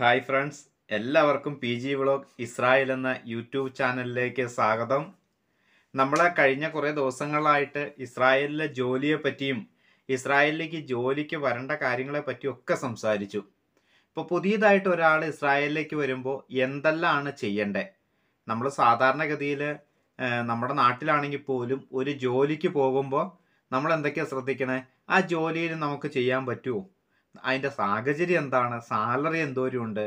hi friends എല്ലാവർക്കും P G vlog Israel എന്ന YouTube ചാനലിലേക്ക് സ്വാഗതം നമ്മൾ കഴിഞ്ഞ കുറേ ദിവസങ്ങളായിട്ട് ഇസ്രായേലിലെ ജോലിയെ പറ്റിയും ഇസ്രായേലിലേക്ക് ജോലിക്ക് വരേണ്ട കാര്യങ്ങളെ പറ്റിയും ഒക്കെ സംസാരിച്ചു ഇപ്പോൾ പുതിയതായിട്ട് ഒരാൾ ഇസ്രായേലിലേക്ക് വരുമ്പോൾ എന്തെല്ലാമാണ് ചെയ്യേണ്ടേ നമ്മൾ സാധാരണഗതിയിൽ നമ്മുടെ നാട്ടിലാണെങ്കിൽ പോലും ഒരു ജോലിക്ക് പോകുമ്പോൾ നമ്മൾ എന്തൊക്കെയാണ് ശ്രദ്ധിക്കണേ ആ ജോലിയിൽ നമുക്ക് ചെയ്യാൻ പറ്റുമോ അതിൻ്റെ സാഹചര്യം എന്താണ് സാലറി എന്തോരം ഉണ്ട്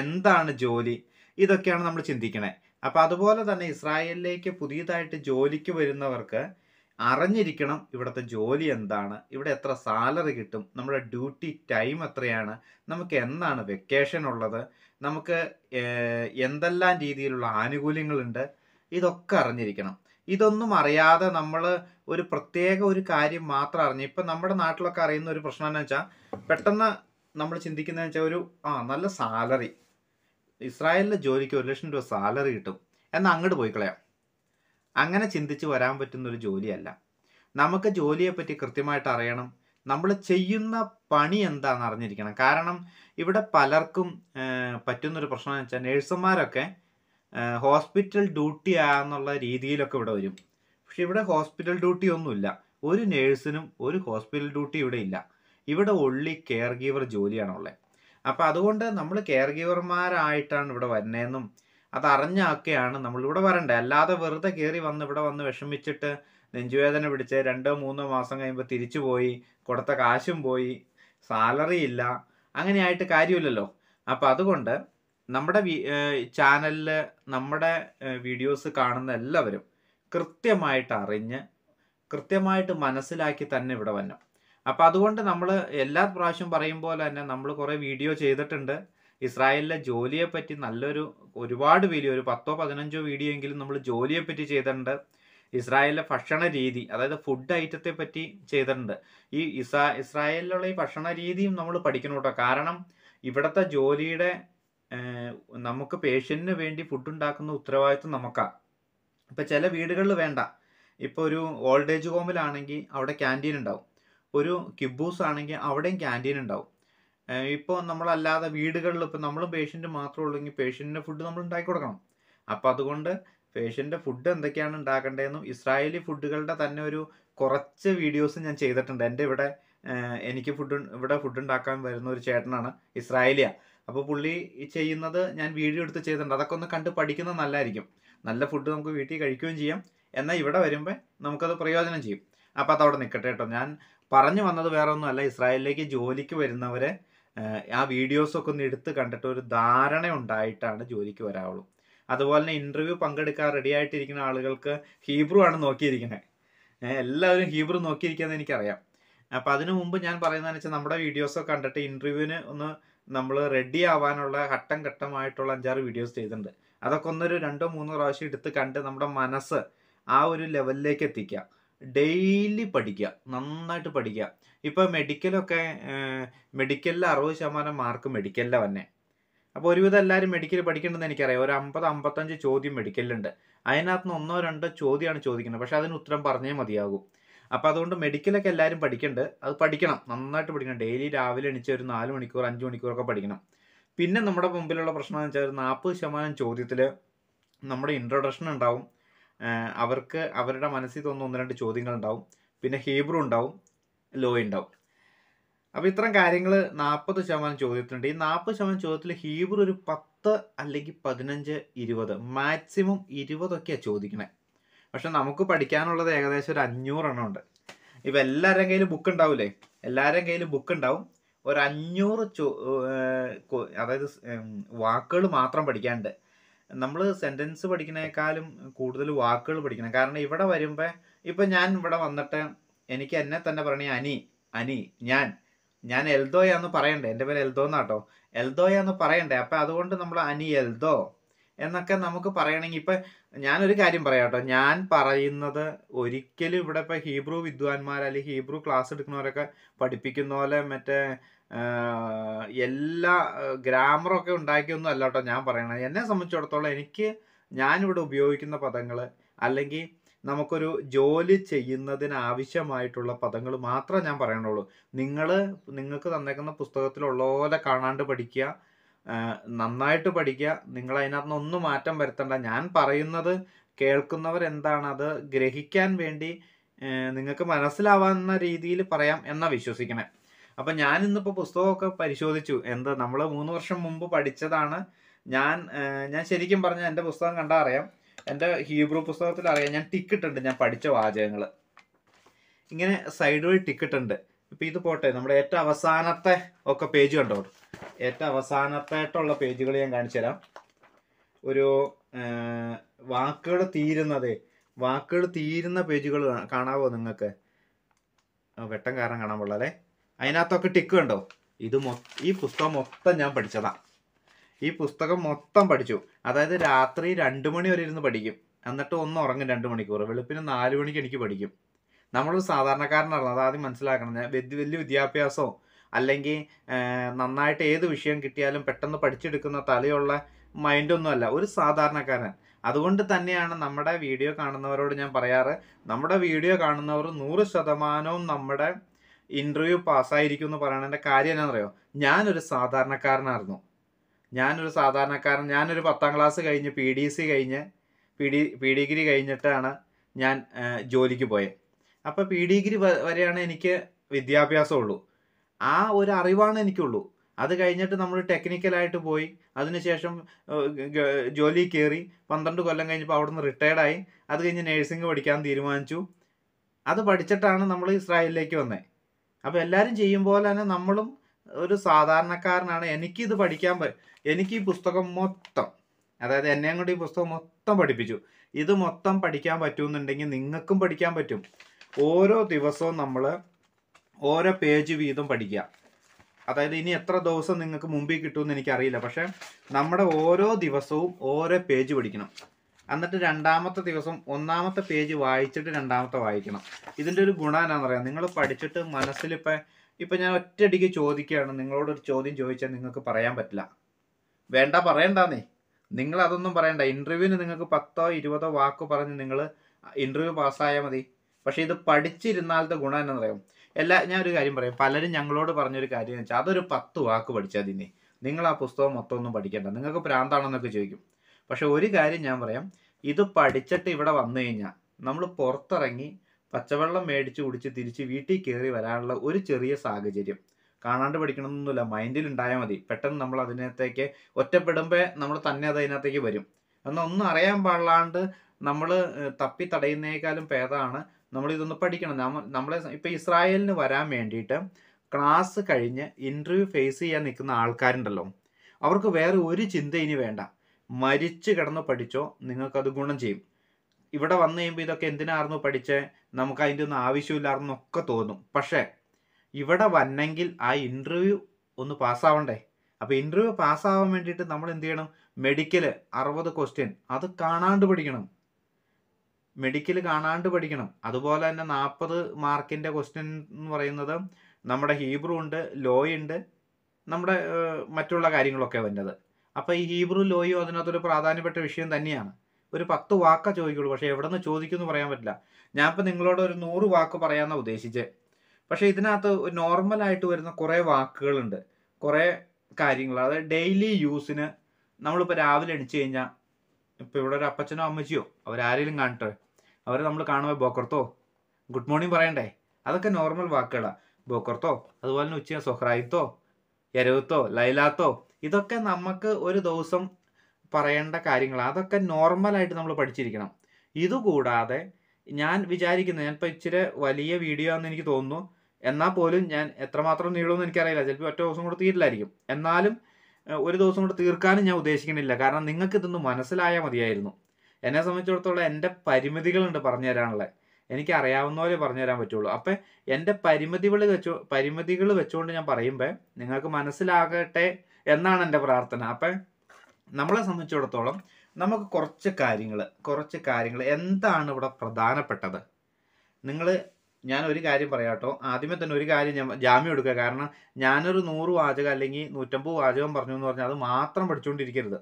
എന്താണ് ജോലി ഇതൊക്കെയാണ് നമ്മൾ ചിന്തിക്കണേ അപ്പം അതുപോലെ തന്നെ ഇസ്രായേലിലേക്ക് പുതിയതായിട്ട് ജോലിക്ക് വരുന്നവർക്ക് അറിഞ്ഞിരിക്കണം ഇവിടുത്തെ ജോലി എന്താണ് ഇവിടെ എത്ര സാലറി കിട്ടും നമ്മുടെ ഡ്യൂട്ടി ടൈം എത്രയാണ് നമുക്ക് എന്നാണ് വെക്കേഷൻ ഉള്ളത് നമുക്ക് എന്തെല്ലാം രീതിയിലുള്ള ആനുകൂല്യങ്ങളുണ്ട് ഇതൊക്കെ അറിഞ്ഞിരിക്കണം ഇതൊന്നും അറിയാതെ നമ്മൾ ഒരു പ്രത്യേക ഒരു കാര്യം മാത്രം അറിഞ്ഞു ഇപ്പം നമ്മുടെ നാട്ടിലൊക്കെ അറിയുന്ന ഒരു പ്രശ്നം എന്ന് വെച്ചാൽ പെട്ടെന്ന് നമ്മൾ ചിന്തിക്കുന്നതെന്ന് വെച്ചാൽ ഒരു ആ നല്ല സാലറി ഇസ്രായേലിലെ ജോലിക്ക് ഒരു ലക്ഷം രൂപ സാലറി കിട്ടും എന്നാൽ അങ്ങോട്ട് പോയി കളയാം അങ്ങനെ ചിന്തിച്ച് വരാൻ പറ്റുന്ന ഒരു ജോലിയല്ല നമുക്ക് ജോലിയെപ്പറ്റി കൃത്യമായിട്ട് അറിയണം നമ്മൾ ചെയ്യുന്ന പണി എന്താണെന്ന് അറിഞ്ഞിരിക്കണം കാരണം ഇവിടെ പലർക്കും പറ്റുന്നൊരു പ്രശ്നം എന്ന് വെച്ചാൽ നേഴ്സുമാരൊക്കെ ഹോസ്പിറ്റൽ ഡ്യൂട്ടി ആന്നുള്ള രീതിയിലൊക്കെ ഇവിടെ വരും പക്ഷെ ഇവിടെ ഹോസ്പിറ്റൽ ഡ്യൂട്ടി ഒന്നുമില്ല ഒരു നേഴ്സിനും ഒരു ഹോസ്പിറ്റൽ ഡ്യൂട്ടി ഇവിടെ ഇല്ല ഇവിടെ ഒള്ളി കെയർ ഗീവർ ജോലിയാണുള്ളത് അപ്പോൾ അതുകൊണ്ട് നമ്മൾ കെയർ ഗീവർമാരായിട്ടാണ് ഇവിടെ വരുന്നതെന്നും അത് നമ്മൾ നമ്മളിവിടെ വരണ്ടേ അല്ലാതെ വെറുതെ കയറി വന്ന് ഇവിടെ വന്ന് വിഷമിച്ചിട്ട് നെഞ്ചുവേദന പിടിച്ച് രണ്ടോ മൂന്നോ മാസം കഴിയുമ്പോൾ തിരിച്ചു പോയി കൊടുത്ത കാശും പോയി സാലറി ഇല്ല അങ്ങനെയായിട്ട് കാര്യമില്ലല്ലോ അപ്പോൾ അതുകൊണ്ട് നമ്മുടെ ചാനലിൽ നമ്മുടെ വീഡിയോസ് കാണുന്ന എല്ലാവരും കൃത്യമായിട്ട് അറിഞ്ഞ് കൃത്യമായിട്ട് മനസ്സിലാക്കി തന്നെ ഇവിടെ വന്നു അപ്പോൾ അതുകൊണ്ട് നമ്മൾ എല്ലാ പ്രാവശ്യം പറയുമ്പോൾ പോലെ തന്നെ നമ്മൾ കുറേ വീഡിയോ ചെയ്തിട്ടുണ്ട് ഇസ്രായേലിലെ ജോലിയെ പറ്റി നല്ലൊരു ഒരുപാട് വീഡിയോ ഒരു പത്തോ പതിനഞ്ചോ വീഡിയോ എങ്കിലും നമ്മൾ ജോലിയെ പറ്റി ചെയ്തിട്ടുണ്ട് ഇസ്രായേലിലെ ഭക്ഷണ രീതി അതായത് ഫുഡ് ഐറ്റത്തെ പറ്റി ചെയ്തിട്ടുണ്ട് ഈ ഇസ്രായേലിലുള്ള ഈ ഭക്ഷണ രീതിയും നമ്മൾ പഠിക്കണം കേട്ടോ കാരണം ഇവിടുത്തെ ജോലിയുടെ നമുക്ക് പേഷ്യൻറ്റിന് വേണ്ടി ഫുഡ് ഉണ്ടാക്കുന്ന ഉത്തരവാദിത്വം നമുക്കാണ് ഇപ്പോൾ ചില വീടുകളിൽ വേണ്ട ഇപ്പോൾ ഒരു ഓൾഡ് ഏജ് ഹോമിലാണെങ്കിൽ അവിടെ ക്യാൻറ്റീൻ ഉണ്ടാവും ഒരു കിബൂസ് ആണെങ്കിൽ അവിടെയും ക്യാൻറ്റീൻ ഉണ്ടാവും ഇപ്പോൾ നമ്മളല്ലാതെ വീടുകളിൽ ഇപ്പോൾ നമ്മൾ പേഷ്യൻ്റ് മാത്രമേ ഉള്ളെങ്കിൽ പേഷ്യൻറ്റിൻ്റെ ഫുഡ് നമ്മൾ ഉണ്ടാക്കി കൊടുക്കണം അപ്പോൾ അതുകൊണ്ട് പേഷ്യൻ്റെ ഫുഡ് എന്തൊക്കെയാണ് ഉണ്ടാക്കേണ്ടതെന്നും ഇസ്രായേലി ഫുഡുകളുടെ തന്നെ ഒരു കുറച്ച് വീഡിയോസ് ഞാൻ ചെയ്തിട്ടുണ്ട് എൻ്റെ ഇവിടെ എനിക്ക് ഫുഡ് ഇവിടെ ഫുഡ് ഉണ്ടാക്കാൻ വരുന്ന ഒരു ചേട്ടനാണ് ഇസ്രായേലിയാണ് അപ്പോൾ പുള്ളി ചെയ്യുന്നത് ഞാൻ വീഡിയോ എടുത്ത് ചെയ്തിട്ടുണ്ട് അതൊക്കെ ഒന്ന് കണ്ട് പഠിക്കുന്നത് നല്ലതായിരിക്കും നല്ല ഫുഡ് നമുക്ക് വീട്ടിൽ കഴിക്കുകയും ചെയ്യാം എന്നാൽ ഇവിടെ വരുമ്പോൾ നമുക്കത് പ്രയോജനം ചെയ്യും അപ്പോൾ അതവിടെ നിൽക്കട്ടെ കേട്ടോ ഞാൻ പറഞ്ഞു വന്നത് വേറെ ഒന്നുമല്ല ഇസ്രായേലിലേക്ക് ജോലിക്ക് വരുന്നവരെ ആ വീഡിയോസൊക്കെ ഒന്ന് എടുത്ത് കണ്ടിട്ട് ഒരു ധാരണ ഉണ്ടായിട്ടാണ് ജോലിക്ക് വരാവുള്ളൂ അതുപോലെ തന്നെ ഇൻ്റർവ്യൂ പങ്കെടുക്കാൻ റെഡി ആയിട്ടിരിക്കുന്ന ആളുകൾക്ക് ഹീബ്രു ആണ് നോക്കിയിരിക്കുന്നത് എല്ലാവരും ഹീബ്രു നോക്കിയിരിക്കുന്നത് എനിക്കറിയാം അപ്പോൾ അതിനു മുമ്പ് ഞാൻ പറയുന്നതെന്ന് വെച്ചാൽ നമ്മുടെ വീഡിയോസൊക്കെ കണ്ടിട്ട് ഇൻ്റർവ്യൂവിന് ഒന്ന് നമ്മൾ റെഡി ആവാനുള്ള ഘട്ടം ഘട്ടമായിട്ടുള്ള അഞ്ചാറ് വീഡിയോസ് ചെയ്തിട്ടുണ്ട് അതൊക്കെ ഒന്നൊരു രണ്ടോ മൂന്നോ പ്രാവശ്യം എടുത്ത് കണ്ട് നമ്മുടെ മനസ്സ് ആ ഒരു ലെവലിലേക്ക് എത്തിക്കുക ഡെയിലി പഠിക്കുക നന്നായിട്ട് പഠിക്കുക ഇപ്പോൾ മെഡിക്കലൊക്കെ മെഡിക്കലിൽ അറുപത് ശതമാനം മാർക്ക് മെഡിക്കലിലെ തന്നെ അപ്പോൾ ഒരുവിധം എല്ലാവരും മെഡിക്കൽ പഠിക്കേണ്ടതെന്ന് എനിക്കറിയാം ഒരു അമ്പത് അമ്പത്തഞ്ച് ചോദ്യം മെഡിക്കലിലുണ്ട് അതിനകത്ത് നിന്ന് ഒന്നോ രണ്ടോ ചോദ്യമാണ് ചോദിക്കുന്നത് പക്ഷേ അതിന് ഉത്തരം പറഞ്ഞേ മതിയാകും അപ്പോൾ അതുകൊണ്ട് മെഡിക്കലൊക്കെ എല്ലാവരും പഠിക്കേണ്ടത് അത് പഠിക്കണം നന്നായിട്ട് പഠിക്കണം ഡെയിലി രാവിലെ എണിച്ച് ഒരു നാല് മണിക്കൂർ അഞ്ച് മണിക്കൂറൊക്കെ പഠിക്കണം പിന്നെ നമ്മുടെ മുമ്പിലുള്ള പ്രശ്നം എന്ന് വെച്ചാൽ നാൽപ്പത് ശതമാനം ചോദ്യത്തിൽ നമ്മുടെ ഇൻട്രൊഡക്ഷൻ ഉണ്ടാവും അവർക്ക് അവരുടെ മനസ്സിൽ തോന്നുന്ന ഒന്ന് രണ്ട് ചോദ്യങ്ങൾ ഉണ്ടാവും പിന്നെ ഹീബ്രു ഉണ്ടാവും ലോ ഉണ്ടാവും അപ്പോൾ ഇത്തരം കാര്യങ്ങൾ നാൽപ്പത് ശതമാനം ചോദ്യത്തിനുണ്ട് ഈ നാൽപ്പത് ശതമാനം ചോദ്യത്തിൽ ഹീബ്രു ഒരു പത്ത് അല്ലെങ്കിൽ പതിനഞ്ച് ഇരുപത് മാക്സിമം ഇരുപതൊക്കെയാണ് ചോദിക്കണേ പക്ഷെ നമുക്ക് പഠിക്കാനുള്ളത് ഏകദേശം ഒരു അഞ്ഞൂറെണ്ണം ഉണ്ട് ഇപ്പം എല്ലാവരുടെയും കയ്യിൽ ബുക്ക് ഉണ്ടാവില്ലേ എല്ലാവരുടെയും കയ്യിൽ ബുക്ക് ഉണ്ടാവും ഒരു അഞ്ഞൂറ് ചോ അതായത് വാക്കുകൾ മാത്രം പഠിക്കാണ്ട് നമ്മൾ സെൻറ്റൻസ് പഠിക്കുന്നേക്കാളും കൂടുതൽ വാക്കുകൾ പഠിക്കണം കാരണം ഇവിടെ വരുമ്പോൾ ഇപ്പം ഞാൻ ഇവിടെ വന്നിട്ട് എനിക്ക് എന്നെ തന്നെ പറയണേ അനി അനി ഞാൻ ഞാൻ എൽദോയാന്ന് പറയണ്ടേ എൻ്റെ പേര് എൽദോ എന്നാട്ടോ എൽദോയാന്ന് പറയണ്ടേ അപ്പം അതുകൊണ്ട് നമ്മൾ അനി എൽദോ എന്നൊക്കെ നമുക്ക് പറയണമെങ്കിൽ ഇപ്പം ഞാനൊരു കാര്യം പറയാം കേട്ടോ ഞാൻ പറയുന്നത് ഒരിക്കലും ഇവിടെ ഇപ്പം ഹീബ്രു വിദ്വാൻമാർ അല്ലെങ്കിൽ ഹീബ്രു ക്ലാസ് എടുക്കുന്നവരൊക്കെ പഠിപ്പിക്കുന്ന പോലെ മറ്റേ എല്ലാ ഗ്രാമറൊക്കെ ഉണ്ടാക്കിയൊന്നും അല്ല കേട്ടോ ഞാൻ പറയണത് എന്നെ സംബന്ധിച്ചിടത്തോളം എനിക്ക് ഞാനിവിടെ ഉപയോഗിക്കുന്ന പദങ്ങൾ അല്ലെങ്കിൽ നമുക്കൊരു ജോലി ചെയ്യുന്നതിന് ആവശ്യമായിട്ടുള്ള പദങ്ങൾ മാത്രമേ ഞാൻ പറയണുള്ളൂ നിങ്ങൾ നിങ്ങൾക്ക് തന്നേക്കുന്ന പുസ്തകത്തിലുള്ള പോലെ കാണാണ്ട് പഠിക്കുക നന്നായിട്ട് പഠിക്കുക നിങ്ങൾ അതിനകത്ത് ഒന്നും മാറ്റം വരുത്തണ്ട ഞാൻ പറയുന്നത് കേൾക്കുന്നവർ എന്താണ് അത് ഗ്രഹിക്കാൻ വേണ്ടി നിങ്ങൾക്ക് മനസ്സിലാവാവുന്ന രീതിയിൽ പറയാം എന്നാ വിശ്വസിക്കണേ അപ്പം ഞാൻ ഇന്നിപ്പോൾ പുസ്തകമൊക്കെ പരിശോധിച്ചു എന്ത് നമ്മൾ മൂന്ന് വർഷം മുമ്പ് പഠിച്ചതാണ് ഞാൻ ഞാൻ ശരിക്കും പറഞ്ഞാൽ എൻ്റെ പുസ്തകം കണ്ടാൽ അറിയാം എൻ്റെ ഹീബ്രു പുസ്തകത്തിൽ അറിയാം ഞാൻ ടിക്കിട്ടുണ്ട് ഞാൻ പഠിച്ച വാചകങ്ങൾ ഇങ്ങനെ സൈഡ് വഴി ടിക്കിട്ടുണ്ട് ഇപ്പം ഇത് പോട്ടെ നമ്മുടെ ഏറ്റവും അവസാനത്തെ ഒക്കെ പേജ് കണ്ടോളൂ ഏറ്റവും അവസാനത്തായിട്ടുള്ള പേജുകൾ ഞാൻ കാണിച്ചു തരാം ഒരു വാക്കുകൾ തീരുന്നത് വാക്കുകൾ തീരുന്ന പേജുകൾ കാണാവോ നിങ്ങൾക്ക് വെട്ടം കാരണം കാണാൻ പാടില്ല അതിനകത്തൊക്കെ ടിക്ക് കണ്ടോ ഇത് ഈ പുസ്തകം മൊത്തം ഞാൻ പഠിച്ചതാണ് ഈ പുസ്തകം മൊത്തം പഠിച്ചു അതായത് രാത്രി രണ്ട് മണി വരെ ഇരുന്ന് പഠിക്കും എന്നിട്ട് ഒന്ന് ഉറങ്ങും രണ്ട് മണിക്കൂർ വെളുപ്പിന് നാല് മണിക്ക് എനിക്ക് പഠിക്കും നമ്മളൊരു സാധാരണക്കാരനാണ് അതാദ്യം മനസ്സിലാക്കണം ഞാൻ വലിയ വലിയ വിദ്യാഭ്യാസവും അല്ലെങ്കിൽ നന്നായിട്ട് ഏത് വിഷയം കിട്ടിയാലും പെട്ടെന്ന് പഠിച്ചെടുക്കുന്ന തലയുള്ള മൈൻഡൊന്നുമല്ല ഒരു സാധാരണക്കാരൻ അതുകൊണ്ട് തന്നെയാണ് നമ്മുടെ വീഡിയോ കാണുന്നവരോട് ഞാൻ പറയാറ് നമ്മുടെ വീഡിയോ കാണുന്നവർ നൂറ് ശതമാനവും നമ്മുടെ ഇൻ്റർവ്യൂ പാസ്സായിരിക്കും എന്ന് പറയണതിൻ്റെ കാര്യം എന്നാണെന്നറിയോ ഞാനൊരു സാധാരണക്കാരനായിരുന്നു ഞാനൊരു സാധാരണക്കാരൻ ഞാനൊരു പത്താം ക്ലാസ് കഴിഞ്ഞ് പി ഡി സി കഴിഞ്ഞ് പി ഡി പി ഡിഗ്രി കഴിഞ്ഞിട്ടാണ് ഞാൻ ജോലിക്ക് പോയത് അപ്പോൾ പി ഡിഗ്രി വരെയാണ് എനിക്ക് വിദ്യാഭ്യാസമുള്ളൂ ആ ഒരു അറിവാണ് എനിക്കുള്ളൂ അത് കഴിഞ്ഞിട്ട് നമ്മൾ ടെക്നിക്കലായിട്ട് പോയി അതിനുശേഷം ജോലി കയറി പന്ത്രണ്ട് കൊല്ലം കഴിഞ്ഞപ്പോൾ അവിടുന്ന് റിട്ടയർഡായി അത് കഴിഞ്ഞ് നേഴ്സിംഗ് പഠിക്കാൻ തീരുമാനിച്ചു അത് പഠിച്ചിട്ടാണ് നമ്മൾ ഇസ്രായേലിലേക്ക് വന്നത് അപ്പോൾ എല്ലാവരും ചെയ്യും പോലെ തന്നെ നമ്മളും ഒരു സാധാരണക്കാരനാണ് എനിക്കിത് പഠിക്കാൻ എനിക്ക് ഈ പുസ്തകം മൊത്തം അതായത് എന്നെയും കൊണ്ട് ഈ പുസ്തകം മൊത്തം പഠിപ്പിച്ചു ഇത് മൊത്തം പഠിക്കാൻ പറ്റുമെന്നുണ്ടെങ്കിൽ നിങ്ങൾക്കും പഠിക്കാൻ പറ്റും ഓരോ ദിവസവും നമ്മൾ ഓരോ പേജ് വീതം പഠിക്കുക അതായത് ഇനി എത്ര ദിവസം നിങ്ങൾക്ക് മുമ്പിൽ കിട്ടുമെന്ന് എനിക്കറിയില്ല പക്ഷേ നമ്മുടെ ഓരോ ദിവസവും ഓരോ പേജ് പഠിക്കണം എന്നിട്ട് രണ്ടാമത്തെ ദിവസം ഒന്നാമത്തെ പേജ് വായിച്ചിട്ട് രണ്ടാമത്തെ വായിക്കണം ഇതിൻ്റെ ഒരു ഗുണം എന്നാണെന്ന് പറയാം നിങ്ങൾ പഠിച്ചിട്ട് മനസ്സിലിപ്പോൾ ഇപ്പം ഞാൻ ഒറ്റയടിക്ക് ചോദിക്കുകയാണ് നിങ്ങളോടൊരു ചോദ്യം ചോദിച്ചാൽ നിങ്ങൾക്ക് പറയാൻ പറ്റില്ല വേണ്ട പറയണ്ടാന്നേ നിങ്ങൾ അതൊന്നും പറയണ്ട ഇൻ്റർവ്യൂവിന് നിങ്ങൾക്ക് പത്തോ ഇരുപതോ വാക്ക് പറഞ്ഞ് നിങ്ങൾ ഇൻ്റർവ്യൂ പാസ്സായാൽ മതി പക്ഷേ ഇത് പഠിച്ചിരുന്നാലത്തെ ഗുണം എന്നാന്ന് പറയാം എല്ലാ ഞാൻ ഒരു കാര്യം പറയാം പലരും ഞങ്ങളോട് പറഞ്ഞൊരു കാര്യം വെച്ചാൽ അതൊരു പത്ത് വാക്ക് പഠിച്ചാൽ തന്നെ നിങ്ങൾ ആ പുസ്തകം മൊത്തം ഒന്നും പഠിക്കേണ്ട നിങ്ങൾക്ക് പ്രാന്താണെന്നൊക്കെ ചോദിക്കും പക്ഷെ ഒരു കാര്യം ഞാൻ പറയാം ഇത് പഠിച്ചിട്ട് ഇവിടെ വന്നു കഴിഞ്ഞാൽ നമ്മൾ പുറത്തിറങ്ങി പച്ചവെള്ളം മേടിച്ച് കുടിച്ച് തിരിച്ച് വീട്ടിൽ കയറി വരാനുള്ള ഒരു ചെറിയ സാഹചര്യം കാണാണ്ട് പഠിക്കണമെന്നൊന്നുമില്ല മൈൻഡിൽ ഉണ്ടായാൽ മതി പെട്ടെന്ന് നമ്മൾ അതിനകത്തേക്ക് ഒറ്റപ്പെടുമ്പോൾ നമ്മൾ തന്നെ അത് അതിനകത്തേക്ക് വരും എന്നാൽ ഒന്നും അറിയാൻ പാടില്ലാണ്ട് നമ്മൾ തപ്പി തടയുന്നേക്കാളും ഭേദമാണ് നമ്മൾ ഇതൊന്ന് പഠിക്കണം നമ്മളെ ഇപ്പം ഇസ്രായേലിന് വരാൻ വേണ്ടിയിട്ട് ക്ലാസ് കഴിഞ്ഞ് ഇൻ്റർവ്യൂ ഫേസ് ചെയ്യാൻ നിൽക്കുന്ന ആൾക്കാരുണ്ടല്ലോ അവർക്ക് വേറെ ഒരു ചിന്ത ഇനി വേണ്ട മരിച്ചു കിടന്ന് പഠിച്ചോ നിങ്ങൾക്കത് ഗുണം ചെയ്യും ഇവിടെ വന്നു കഴിയുമ്പോൾ ഇതൊക്കെ എന്തിനായിരുന്നു പഠിച്ചേ നമുക്ക് അതിൻ്റെ ഒന്നും ആവശ്യമില്ലായിരുന്നൊക്കെ തോന്നും പക്ഷേ ഇവിടെ വന്നെങ്കിൽ ആ ഇൻ്റർവ്യൂ ഒന്ന് പാസ്സാവണ്ടേ അപ്പോൾ ഇൻ്റർവ്യൂ പാസ്സാവാൻ വേണ്ടിയിട്ട് നമ്മൾ എന്ത് ചെയ്യണം മെഡിക്കൽ അറുപത് ക്വസ്റ്റ്യൻ അത് കാണാണ്ട് പഠിക്കണം മെഡിക്കൽ കാണാണ്ട് പഠിക്കണം അതുപോലെ തന്നെ നാൽപ്പത് മാർക്കിൻ്റെ ക്വസ്റ്റ്യൻ എന്ന് പറയുന്നത് നമ്മുടെ ഹീബ്രു ഉണ്ട് ലോ ഉണ്ട് നമ്മുടെ മറ്റുള്ള കാര്യങ്ങളൊക്കെ വരുന്നത് അപ്പോൾ ഈ ഹീബ്രു ലോയും അതിനകത്തൊരു പ്രാധാന്യപ്പെട്ട വിഷയം തന്നെയാണ് ഒരു പത്ത് വാക്ക ചോദിക്കുള്ളൂ പക്ഷേ എവിടെ നിന്ന് ചോദിക്കുമെന്ന് പറയാൻ പറ്റില്ല ഞാനിപ്പോൾ നിങ്ങളോട് ഒരു നൂറ് വാക്ക് പറയാമെന്നാണ് ഉദ്ദേശിച്ചത് പക്ഷേ ഇതിനകത്ത് നോർമലായിട്ട് വരുന്ന കുറേ വാക്കുകളുണ്ട് കുറേ കാര്യങ്ങൾ അതായത് ഡെയിലി യൂസിന് നമ്മളിപ്പോൾ രാവിലെ എണിച്ചു കഴിഞ്ഞാൽ ഇപ്പോൾ ഇവിടെ ഒരു അപ്പച്ചനോ അമ്മച്ചിയോ അവരാരെങ്കിലും കാണട്ടെ അവർ നമ്മൾ കാണുമ്പോൾ ബോക്കർത്തോ ഗുഡ് മോർണിംഗ് പറയണ്ടേ അതൊക്കെ നോർമൽ വാക്കുകളാണ് ബോക്കർത്തോ അതുപോലെ തന്നെ ഉച്ചയാ സൊഹ്രായിത്തോ എരവത്തോ ലൈലാത്തോ ഇതൊക്കെ നമുക്ക് ഒരു ദിവസം പറയേണ്ട കാര്യങ്ങളാണ് അതൊക്കെ നോർമലായിട്ട് നമ്മൾ പഠിച്ചിരിക്കണം ഇതുകൂടാതെ ഞാൻ വിചാരിക്കുന്നത് ഞാൻ ഇപ്പോൾ ഇച്ചിരി വലിയ വീഡിയോ ആണെന്ന് എനിക്ക് തോന്നുന്നു എന്നാൽ പോലും ഞാൻ എത്രമാത്രം നീളുമെന്ന് എനിക്കറിയില്ല ചിലപ്പോൾ ഒറ്റ ദിവസം കൂടെ തീരില്ലായിരിക്കും എന്നാലും ഒരു ദിവസം കൂടെ തീർക്കാനും ഞാൻ ഉദ്ദേശിക്കുന്നില്ല കാരണം നിങ്ങൾക്ക് ഇതൊന്ന് മനസ്സിലായാൽ മതിയായിരുന്നു എന്നെ സംബന്ധിച്ചിടത്തോളം എൻ്റെ പരിമിതികളുണ്ട് പറഞ്ഞു തരാനുള്ളത് എനിക്ക് അറിയാവുന്ന പോലെ പറഞ്ഞു തരാൻ പറ്റുള്ളൂ അപ്പം എൻ്റെ പരിമിതികൾ വെച്ചു പരിമിതികൾ വെച്ചുകൊണ്ട് ഞാൻ പറയുമ്പോൾ നിങ്ങൾക്ക് മനസ്സിലാകട്ടെ എന്നാണ് എൻ്റെ പ്രാർത്ഥന അപ്പം നമ്മളെ സംബന്ധിച്ചിടത്തോളം നമുക്ക് കുറച്ച് കാര്യങ്ങൾ കുറച്ച് കാര്യങ്ങൾ എന്താണ് ഇവിടെ പ്രധാനപ്പെട്ടത് നിങ്ങൾ ഞാൻ ഒരു കാര്യം പറയാട്ടോ ആദ്യമേ തന്നെ ഒരു കാര്യം ഞാൻ ജാമ്യം എടുക്കുക കാരണം ഞാനൊരു നൂറ് വാചകം അല്ലെങ്കിൽ നൂറ്റമ്പത് വാചകം പറഞ്ഞു എന്ന് പറഞ്ഞാൽ അത് മാത്രം പഠിച്ചുകൊണ്ടിരിക്കരുത്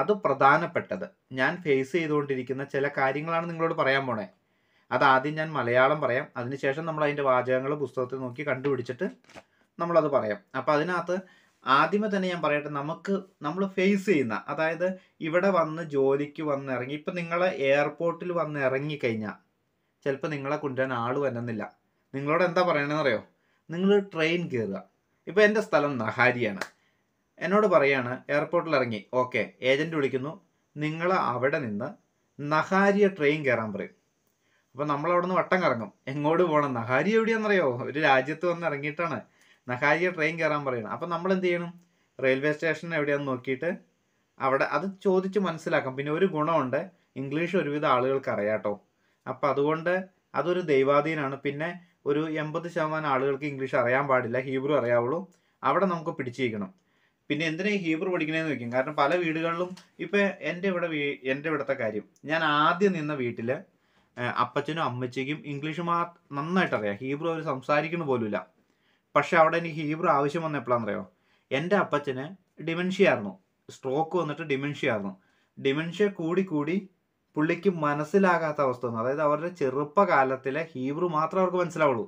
അത് പ്രധാനപ്പെട്ടത് ഞാൻ ഫേസ് ചെയ്തുകൊണ്ടിരിക്കുന്ന ചില കാര്യങ്ങളാണ് നിങ്ങളോട് പറയാൻ പോണേ അത് ആദ്യം ഞാൻ മലയാളം പറയാം അതിനുശേഷം നമ്മൾ അതിൻ്റെ വാചകങ്ങൾ പുസ്തകത്തിൽ നോക്കി കണ്ടുപിടിച്ചിട്ട് നമ്മളത് പറയാം അപ്പോൾ അതിനകത്ത് ആദ്യമേ തന്നെ ഞാൻ പറയട്ടെ നമുക്ക് നമ്മൾ ഫേസ് ചെയ്യുന്ന അതായത് ഇവിടെ വന്ന് ജോലിക്ക് വന്ന് ഇറങ്ങി ഇപ്പം നിങ്ങളെ എയർപോർട്ടിൽ വന്ന് ഇറങ്ങിക്കഴിഞ്ഞാൽ ചിലപ്പോൾ നിങ്ങളെ കൊണ്ടുവരാൻ ആൾ വരുന്നില്ല നിങ്ങളോട് എന്താ പറയണമെന്നറിയോ നിങ്ങൾ ട്രെയിൻ കയറുക ഇപ്പോൾ എൻ്റെ സ്ഥലം നഹാരിയാണ് എന്നോട് പറയാണ് എയർപോർട്ടിൽ ഇറങ്ങി ഓക്കെ ഏജൻറ്റ് വിളിക്കുന്നു നിങ്ങൾ അവിടെ നിന്ന് നഹാരിയ ട്രെയിൻ കയറാൻ പറയും അപ്പോൾ നമ്മൾ അവിടെ നിന്ന് വട്ടം കറങ്ങും എങ്ങോട്ട് പോകണം നഹാരി എവിടെയാണെന്നറിയോ ഒരു രാജ്യത്ത് വന്ന് ഇറങ്ങിയിട്ടാണ് നഹാരിയ ട്രെയിൻ കയറാൻ പറയണം അപ്പോൾ നമ്മൾ എന്ത് ചെയ്യണം റെയിൽവേ സ്റ്റേഷൻ എവിടെയാണെന്ന് നോക്കിയിട്ട് അവിടെ അത് ചോദിച്ച് മനസ്സിലാക്കാം പിന്നെ ഒരു ഗുണമുണ്ട് ഇംഗ്ലീഷ് ഒരുവിധ ആളുകൾക്ക് അറിയാട്ടോ അപ്പോൾ അതുകൊണ്ട് അതൊരു ദൈവാധീനാണ് പിന്നെ ഒരു എൺപത് ശതമാനം ആളുകൾക്ക് ഇംഗ്ലീഷ് അറിയാൻ പാടില്ല ഹീബ്രു അറിയാവുള്ളൂ അവിടെ നമുക്ക് പിടിച്ചിരിക്കണം പിന്നെ എന്തിനാ ഹീബ്രു പഠിക്കണേന്ന് വെക്കും കാരണം പല വീടുകളിലും ഇപ്പൊ എൻ്റെ ഇവിടെ എൻ്റെ ഇവിടുത്തെ കാര്യം ഞാൻ ആദ്യം നിന്ന വീട്ടില് അപ്പച്ചനും അമ്മച്ചയ്ക്കും ഇംഗ്ലീഷ് മാ നന്നായിട്ട് അറിയാം ഹീബ്രു അവർ സംസാരിക്കുന്ന പോലുമില്ല പക്ഷെ അവിടെ എനിക്ക് ഹീബ്രു ആവശ്യം വന്ന എപ്പോഴാണെന്നറിയോ എൻ്റെ അപ്പച്ചന് ഡിമെൻഷ്യ ആയിരുന്നു സ്ട്രോക്ക് വന്നിട്ട് ഡിമെൻഷ്യ ആയിരുന്നു ഡിമെൻഷ്യ കൂടി കൂടി പുള്ളിക്ക് മനസ്സിലാകാത്ത അവസ്ഥ വന്നു അതായത് അവരുടെ ചെറുപ്പകാലത്തിലെ ഹീബ്രു മാത്രം അവർക്ക് മനസ്സിലാവുള്ളൂ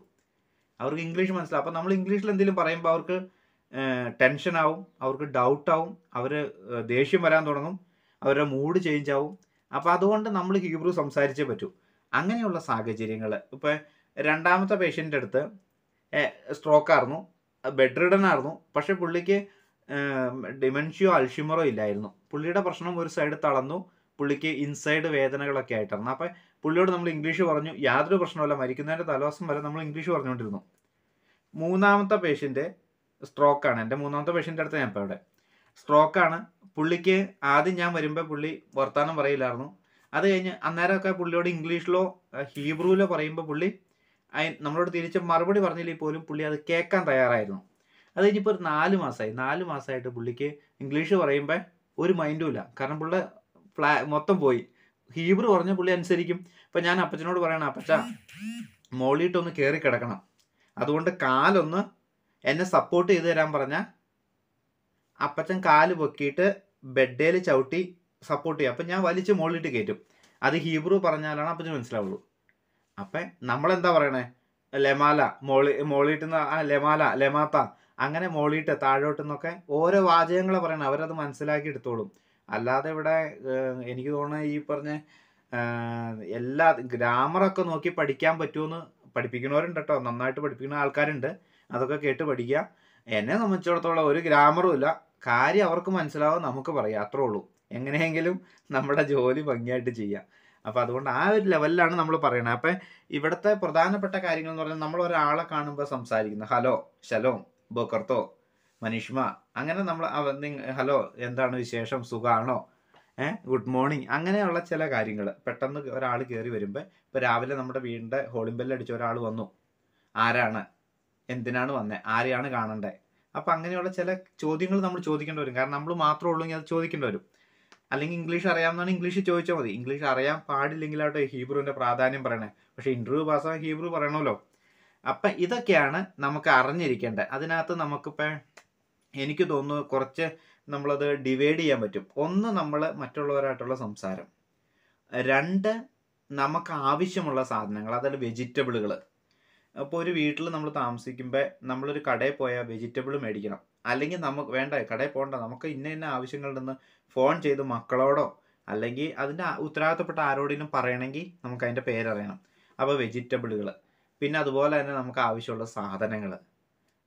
അവർക്ക് ഇംഗ്ലീഷ് മനസ്സിലാവും അപ്പം നമ്മൾ ഇംഗ്ലീഷിൽ എന്തെങ്കിലും പറയുമ്പോൾ അവർക്ക് ടെൻഷനാവും അവർക്ക് ഡൗട്ടാവും അവർ ദേഷ്യം വരാൻ തുടങ്ങും അവരുടെ മൂഡ് ചേഞ്ച് ആവും അപ്പോൾ അതുകൊണ്ട് നമ്മൾ ഹീബ്രു സംസാരിച്ചേ പറ്റൂ അങ്ങനെയുള്ള സാഹചര്യങ്ങൾ ഇപ്പോൾ രണ്ടാമത്തെ പേഷ്യൻ്റെ അടുത്ത് സ്ട്രോക്കായിരുന്നു ബെഡ് റിഡൻ ആയിരുന്നു പക്ഷേ പുള്ളിക്ക് ഡിമെൻഷ്യോ അൽഷിമറോ ഇല്ലായിരുന്നു പുള്ളിയുടെ പ്രശ്നം ഒരു സൈഡ് തളന്നു പുള്ളിക്ക് ഇൻസൈഡ് വേദനകളൊക്കെ ആയിട്ടായിരുന്നു അപ്പം പുള്ളിയോട് നമ്മൾ ഇംഗ്ലീഷ് പറഞ്ഞു യാതൊരു പ്രശ്നമല്ല മരിക്കുന്നതിൻ്റെ തലവസം വരെ നമ്മൾ ഇംഗ്ലീഷ് പറഞ്ഞുകൊണ്ടിരുന്നു മൂന്നാമത്തെ പേഷ്യൻ്റ് സ്ട്രോക്കാണ് എൻ്റെ മൂന്നാമത്തെ പേഷ്യൻ്റെ അടുത്ത് ഞാൻ ഇപ്പോൾ ഇവിടെ സ്ട്രോക്കാണ് പുള്ളിക്ക് ആദ്യം ഞാൻ വരുമ്പോൾ പുള്ളി വർത്തമാനം പറയില്ലായിരുന്നു അത് കഴിഞ്ഞ് അന്നേരമൊക്കെ പുള്ളിയോട് ഇംഗ്ലീഷിലോ ഹീബ്രുവിലോ പറയുമ്പോൾ പുള്ളി നമ്മളോട് തിരിച്ച് മറുപടി പറഞ്ഞില്ലെങ്കിൽ പോലും പുള്ളി അത് കേൾക്കാൻ തയ്യാറായിരുന്നു അത് കഴിഞ്ഞിപ്പോൾ ഒരു നാല് മാസമായി നാല് മാസമായിട്ട് പുള്ളിക്ക് ഇംഗ്ലീഷ് പറയുമ്പോൾ ഒരു മൈൻഡും ഇല്ല കാരണം പുള്ളി ഫ്ലാ മൊത്തം പോയി ഹീബ്രു പറഞ്ഞ പുള്ളി അനുസരിക്കും ഇപ്പം ഞാൻ അപ്പച്ചനോട് പറയണം അപ്പച്ച മോളിയിട്ടൊന്ന് കയറി കിടക്കണം അതുകൊണ്ട് കാലൊന്ന് എന്നെ സപ്പോർട്ട് ചെയ്തു തരാൻ പറഞ്ഞ അപ്പച്ചൻ കാല് പൊക്കിയിട്ട് ബെഡേൽ ചവിട്ടി സപ്പോർട്ട് ചെയ്യും അപ്പം ഞാൻ വലിച്ച് മുകളിലിട്ട് കയറ്റും അത് ഹീബ്രു പറഞ്ഞാലാണ് അപ്പച്ചൻ മനസ്സിലാവുള്ളൂ അപ്പം നമ്മളെന്താ പറയണേ ലെമാല മോളി മോളിട്ടെന്ന് ലെമാല ലെമാത്ത അങ്ങനെ താഴോട്ട് താഴോട്ടെന്നൊക്കെ ഓരോ വാചകങ്ങൾ പറയണം അവരത് മനസ്സിലാക്കി എടുത്തോളും അല്ലാതെ ഇവിടെ എനിക്ക് തോന്നുന്ന ഈ പറഞ്ഞ എല്ലാ ഗ്രാമറൊക്കെ നോക്കി പഠിക്കാൻ പറ്റുമെന്ന് പഠിപ്പിക്കണവരുണ്ട് കേട്ടോ നന്നായിട്ട് പഠിപ്പിക്കുന്ന ആൾക്കാരുണ്ട് അതൊക്കെ കേട്ട് പഠിക്കുക എന്നെ സംബന്ധിച്ചിടത്തോളം ഒരു ഗ്രാമറും ഇല്ല കാര്യം അവർക്ക് മനസ്സിലാവും നമുക്ക് പറയാം അത്രേ ഉള്ളൂ എങ്ങനെയെങ്കിലും നമ്മുടെ ജോലി ഭംഗിയായിട്ട് ചെയ്യാം അപ്പോൾ അതുകൊണ്ട് ആ ഒരു ലെവലിലാണ് നമ്മൾ പറയുന്നത് അപ്പോൾ ഇവിടുത്തെ പ്രധാനപ്പെട്ട കാര്യങ്ങൾ എന്ന് പറഞ്ഞാൽ നമ്മൾ ഒരാളെ കാണുമ്പോൾ സംസാരിക്കുന്നത് ഹലോ ശലോം ബോക്കർത്തോ മനീഷ്മ അങ്ങനെ നമ്മൾ ഹലോ എന്താണ് വിശേഷം സുഖമാണോ ഏഹ് ഗുഡ് മോർണിംഗ് അങ്ങനെയുള്ള ചില കാര്യങ്ങൾ പെട്ടെന്ന് ഒരാൾ കയറി വരുമ്പോൾ ഇപ്പോൾ രാവിലെ നമ്മുടെ വീടിൻ്റെ ഹോളിംബെല്ലടിച്ച ഒരാൾ വന്നു ആരാണ് എന്തിനാണ് വന്നത് ആരെയാണ് കാണണ്ടേ അപ്പം അങ്ങനെയുള്ള ചില ചോദ്യങ്ങൾ നമ്മൾ ചോദിക്കേണ്ടി വരും കാരണം നമ്മൾ മാത്രമേ ഉള്ളൂ അത് ചോദിക്കേണ്ടി വരും അല്ലെങ്കിൽ ഇംഗ്ലീഷ് അറിയാമെന്നാണ് ഇംഗ്ലീഷ് ചോദിച്ചാൽ മതി ഇംഗ്ലീഷ് അറിയാൻ പാടില്ലെങ്കിലാട്ടെ ഹീബ്രുവിൻ്റെ പ്രാധാന്യം പറയണേ പക്ഷേ ഇൻ്റർവ്യൂ പാസ്സാകാൻ ഹീബ്രു പറയണമല്ലോ അപ്പം ഇതൊക്കെയാണ് നമുക്ക് അറിഞ്ഞിരിക്കേണ്ടത് അതിനകത്ത് നമുക്കിപ്പോൾ എനിക്ക് തോന്നുന്നു കുറച്ച് നമ്മളത് ഡിവൈഡ് ചെയ്യാൻ പറ്റും ഒന്ന് നമ്മൾ മറ്റുള്ളവരായിട്ടുള്ള സംസാരം രണ്ട് നമുക്ക് ആവശ്യമുള്ള സാധനങ്ങൾ അതായത് വെജിറ്റബിളുകൾ അപ്പോൾ ഒരു വീട്ടിൽ നമ്മൾ താമസിക്കുമ്പോൾ നമ്മളൊരു കടയിൽ പോയാൽ വെജിറ്റബിൾ മേടിക്കണം അല്ലെങ്കിൽ നമുക്ക് വേണ്ട കടയിൽ പോകണ്ട നമുക്ക് ഇന്ന ഇന്ന ആവശ്യങ്ങളുണ്ടെന്ന് ഫോൺ ചെയ്ത് മക്കളോടോ അല്ലെങ്കിൽ അതിൻ്റെ ഉത്തരവാദിത്തപ്പെട്ട ആരോടെങ്കിലും പറയണമെങ്കിൽ നമുക്ക് അതിൻ്റെ പേരറിയണം അപ്പോൾ വെജിറ്റബിളുകൾ പിന്നെ അതുപോലെ തന്നെ നമുക്ക് ആവശ്യമുള്ള സാധനങ്ങൾ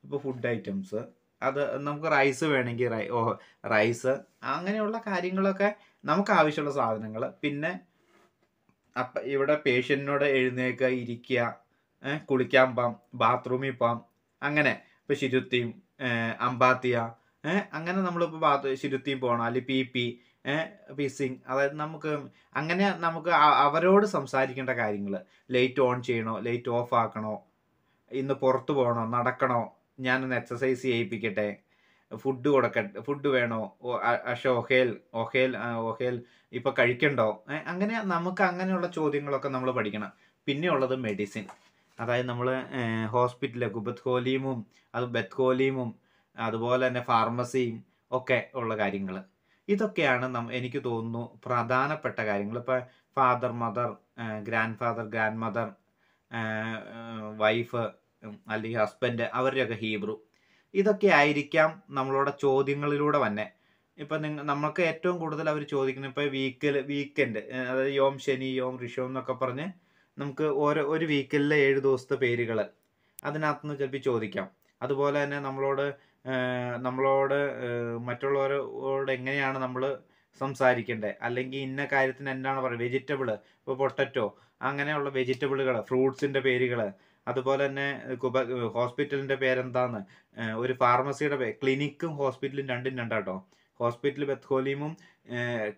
ഇപ്പോൾ ഫുഡ് ഐറ്റംസ് അത് നമുക്ക് റൈസ് വേണമെങ്കിൽ റൈ ഓ റൈസ് അങ്ങനെയുള്ള കാര്യങ്ങളൊക്കെ നമുക്ക് ആവശ്യമുള്ള സാധനങ്ങൾ പിന്നെ അപ്പം ഇവിടെ പേഷ്യൻറ്റിനോട് എഴുന്നേൽക്കുക ഇരിക്കുക കുളിക്കാൻ പോവാം ബാത്റൂമിൽ പോവാം അങ്ങനെ ഇപ്പോൾ ശിരുത്തിയും അമ്പാത്തിയ അങ്ങനെ നമ്മളിപ്പോൾ ബാത്ത് ശിരുത്തിയും പോകണം അല്ലെങ്കിൽ പി പി പിസിങ് അതായത് നമുക്ക് അങ്ങനെ നമുക്ക് അവരോട് സംസാരിക്കേണ്ട കാര്യങ്ങൾ ലൈറ്റ് ഓൺ ചെയ്യണോ ലൈറ്റ് ഓഫ് ആക്കണോ ഇന്ന് പുറത്തു പോകണോ നടക്കണോ ഞാനൊന്ന് എക്സസൈസ് ചെയ്യിപ്പിക്കട്ടെ ഫുഡ് കൊടുക്കട്ടെ ഫുഡ് വേണോ പക്ഷേ ഒഹേൽ ഒഹേൽ ഒഹേൽ ഇപ്പം കഴിക്കണ്ടോ അങ്ങനെ നമുക്ക് അങ്ങനെയുള്ള ചോദ്യങ്ങളൊക്കെ നമ്മൾ പഠിക്കണം പിന്നെയുള്ളത് മെഡിസിൻ അതായത് നമ്മൾ ഹോസ്പിറ്റല് കോലീമും അത് കോലീമും അതുപോലെ തന്നെ ഫാർമസിയും ഒക്കെ ഉള്ള കാര്യങ്ങൾ ഇതൊക്കെയാണ് നം എനിക്ക് തോന്നുന്നു പ്രധാനപ്പെട്ട കാര്യങ്ങൾ ഇപ്പോൾ father mother grandfather grandmother wife അല്ലെങ്കിൽ ഹസ്ബൻഡ് അവരുടെയൊക്കെ ഹീബ്രു ഇതൊക്കെ ആയിരിക്കാം നമ്മളോട് ചോദ്യങ്ങളിലൂടെ തന്നെ ഇപ്പം നിങ്ങൾ നമുക്ക് ഏറ്റവും കൂടുതൽ അവർ ചോദിക്കുന്നത് ഇപ്പോൾ വീക്കിൽ വീക്കെൻഡ് അതായത് യോം ശനി യോം ഋഷോം എന്നൊക്കെ പറഞ്ഞ് നമുക്ക് ഓരോ ഒരു വീക്കിലെ ഏഴ് ദിവസത്തെ പേരുകൾ അതിനകത്തുനിന്ന് ചിലപ്പോൾ ചോദിക്കാം അതുപോലെ തന്നെ നമ്മളോട് നമ്മളോട് മറ്റുള്ളവരോട് എങ്ങനെയാണ് നമ്മൾ സംസാരിക്കേണ്ടത് അല്ലെങ്കിൽ ഇന്ന കാര്യത്തിന് എന്താണ് പറയുക വെജിറ്റബിൾ ഇപ്പോൾ പൊട്ടറ്റോ അങ്ങനെയുള്ള വെജിറ്റബിളുകൾ ഫ്രൂട്ട്സിൻ്റെ പേരുകൾ അതുപോലെ തന്നെ കുബ ഹോസ്പിറ്റലിൻ്റെ പേരെന്താണ് ഒരു ഫാർമസിയുടെ പേര് ക്ലിനിക്കും ഹോസ്പിറ്റലും രണ്ടും രണ്ടാട്ടോ ഹോസ്പിറ്റൽ ബത്ഹോലിമും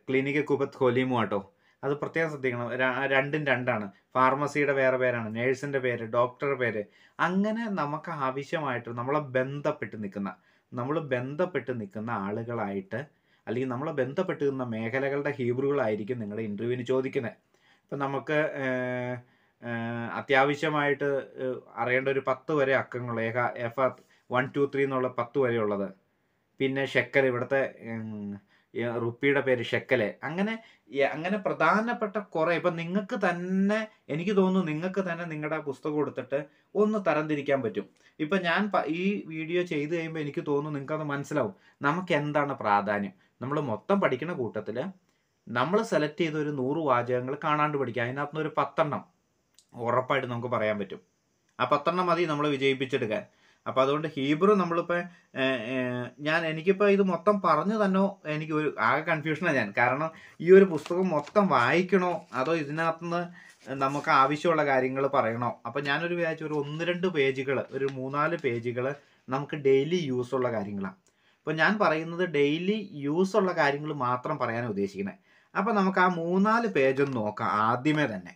ക്ലിനിക്ക് കുബത്ഹോലിമും ആട്ടോ അത് പ്രത്യേകം ശ്രദ്ധിക്കണം രണ്ടും രണ്ടാണ് ഫാർമസിയുടെ വേറെ പേരാണ് നേഴ്സിൻ്റെ പേര് ഡോക്ടറുടെ പേര് അങ്ങനെ നമുക്ക് ആവശ്യമായിട്ട് നമ്മളെ ബന്ധപ്പെട്ട് നിൽക്കുന്ന നമ്മൾ ബന്ധപ്പെട്ട് നിൽക്കുന്ന ആളുകളായിട്ട് അല്ലെങ്കിൽ നമ്മളെ ബന്ധപ്പെട്ട് നിന്ന മേഖലകളുടെ ഹീബ്രുകളായിരിക്കും നിങ്ങളെ ഇൻ്റർവ്യൂവിന് ചോദിക്കുന്നത് ഇപ്പം നമുക്ക് അത്യാവശ്യമായിട്ട് അറിയേണ്ട ഒരു പത്ത് വരെ അക്കങ്ങൾ ഏക എഫ് വൺ ടു ത്രീ എന്നുള്ള പത്ത് വരെ ഉള്ളത് പിന്നെ ഷെക്കൽ ഇവിടുത്തെ റുപ്പിയുടെ പേര് ഷെക്കൽ അങ്ങനെ അങ്ങനെ പ്രധാനപ്പെട്ട കുറെ ഇപ്പം നിങ്ങൾക്ക് തന്നെ എനിക്ക് തോന്നുന്നു നിങ്ങൾക്ക് തന്നെ നിങ്ങളുടെ ആ പുസ്തകം കൊടുത്തിട്ട് ഒന്ന് തരംതിരിക്കാൻ പറ്റും ഇപ്പം ഞാൻ ഈ വീഡിയോ ചെയ്ത് കഴിയുമ്പോൾ എനിക്ക് തോന്നുന്നു നിങ്ങൾക്കത് മനസ്സിലാവും നമുക്ക് എന്താണ് പ്രാധാന്യം നമ്മൾ മൊത്തം പഠിക്കുന്ന കൂട്ടത്തിൽ നമ്മൾ സെലക്ട് ചെയ്ത ഒരു നൂറ് വാചകങ്ങൾ കാണാണ്ട് പഠിക്കുക അതിനകത്തുനിന്ന് ഒരു പത്തെണ്ണം ഉറപ്പായിട്ട് നമുക്ക് പറയാൻ പറ്റും ആ പത്തെണ്ണം മതി നമ്മൾ വിജയിപ്പിച്ചെടുക്കാൻ അപ്പോൾ അതുകൊണ്ട് ഹീബ്രു നമ്മളിപ്പോൾ ഞാൻ എനിക്കിപ്പോൾ ഇത് മൊത്തം പറഞ്ഞു തന്നോ എനിക്ക് ഒരു ആകെ കൺഫ്യൂഷനാണ് ഞാൻ കാരണം ഈ ഒരു പുസ്തകം മൊത്തം വായിക്കണോ അതോ ഇതിനകത്തുനിന്ന് നമുക്ക് ആവശ്യമുള്ള കാര്യങ്ങൾ പറയണോ അപ്പോൾ ഞാനൊരു വിചാരിച്ചു ഒരു ഒന്ന് രണ്ട് പേജുകൾ ഒരു മൂന്നാല് പേജുകൾ നമുക്ക് ഡെയിലി യൂസ് ഉള്ള കാര്യങ്ങളാണ് അപ്പോൾ ഞാൻ പറയുന്നത് ഡെയിലി യൂസ് ഉള്ള കാര്യങ്ങൾ മാത്രം പറയാനാണ് ഉദ്ദേശിക്കുന്നത് അപ്പോൾ നമുക്ക് ആ മൂന്നാല് പേജൊന്ന് നോക്കാം ആദ്യമേ തന്നെ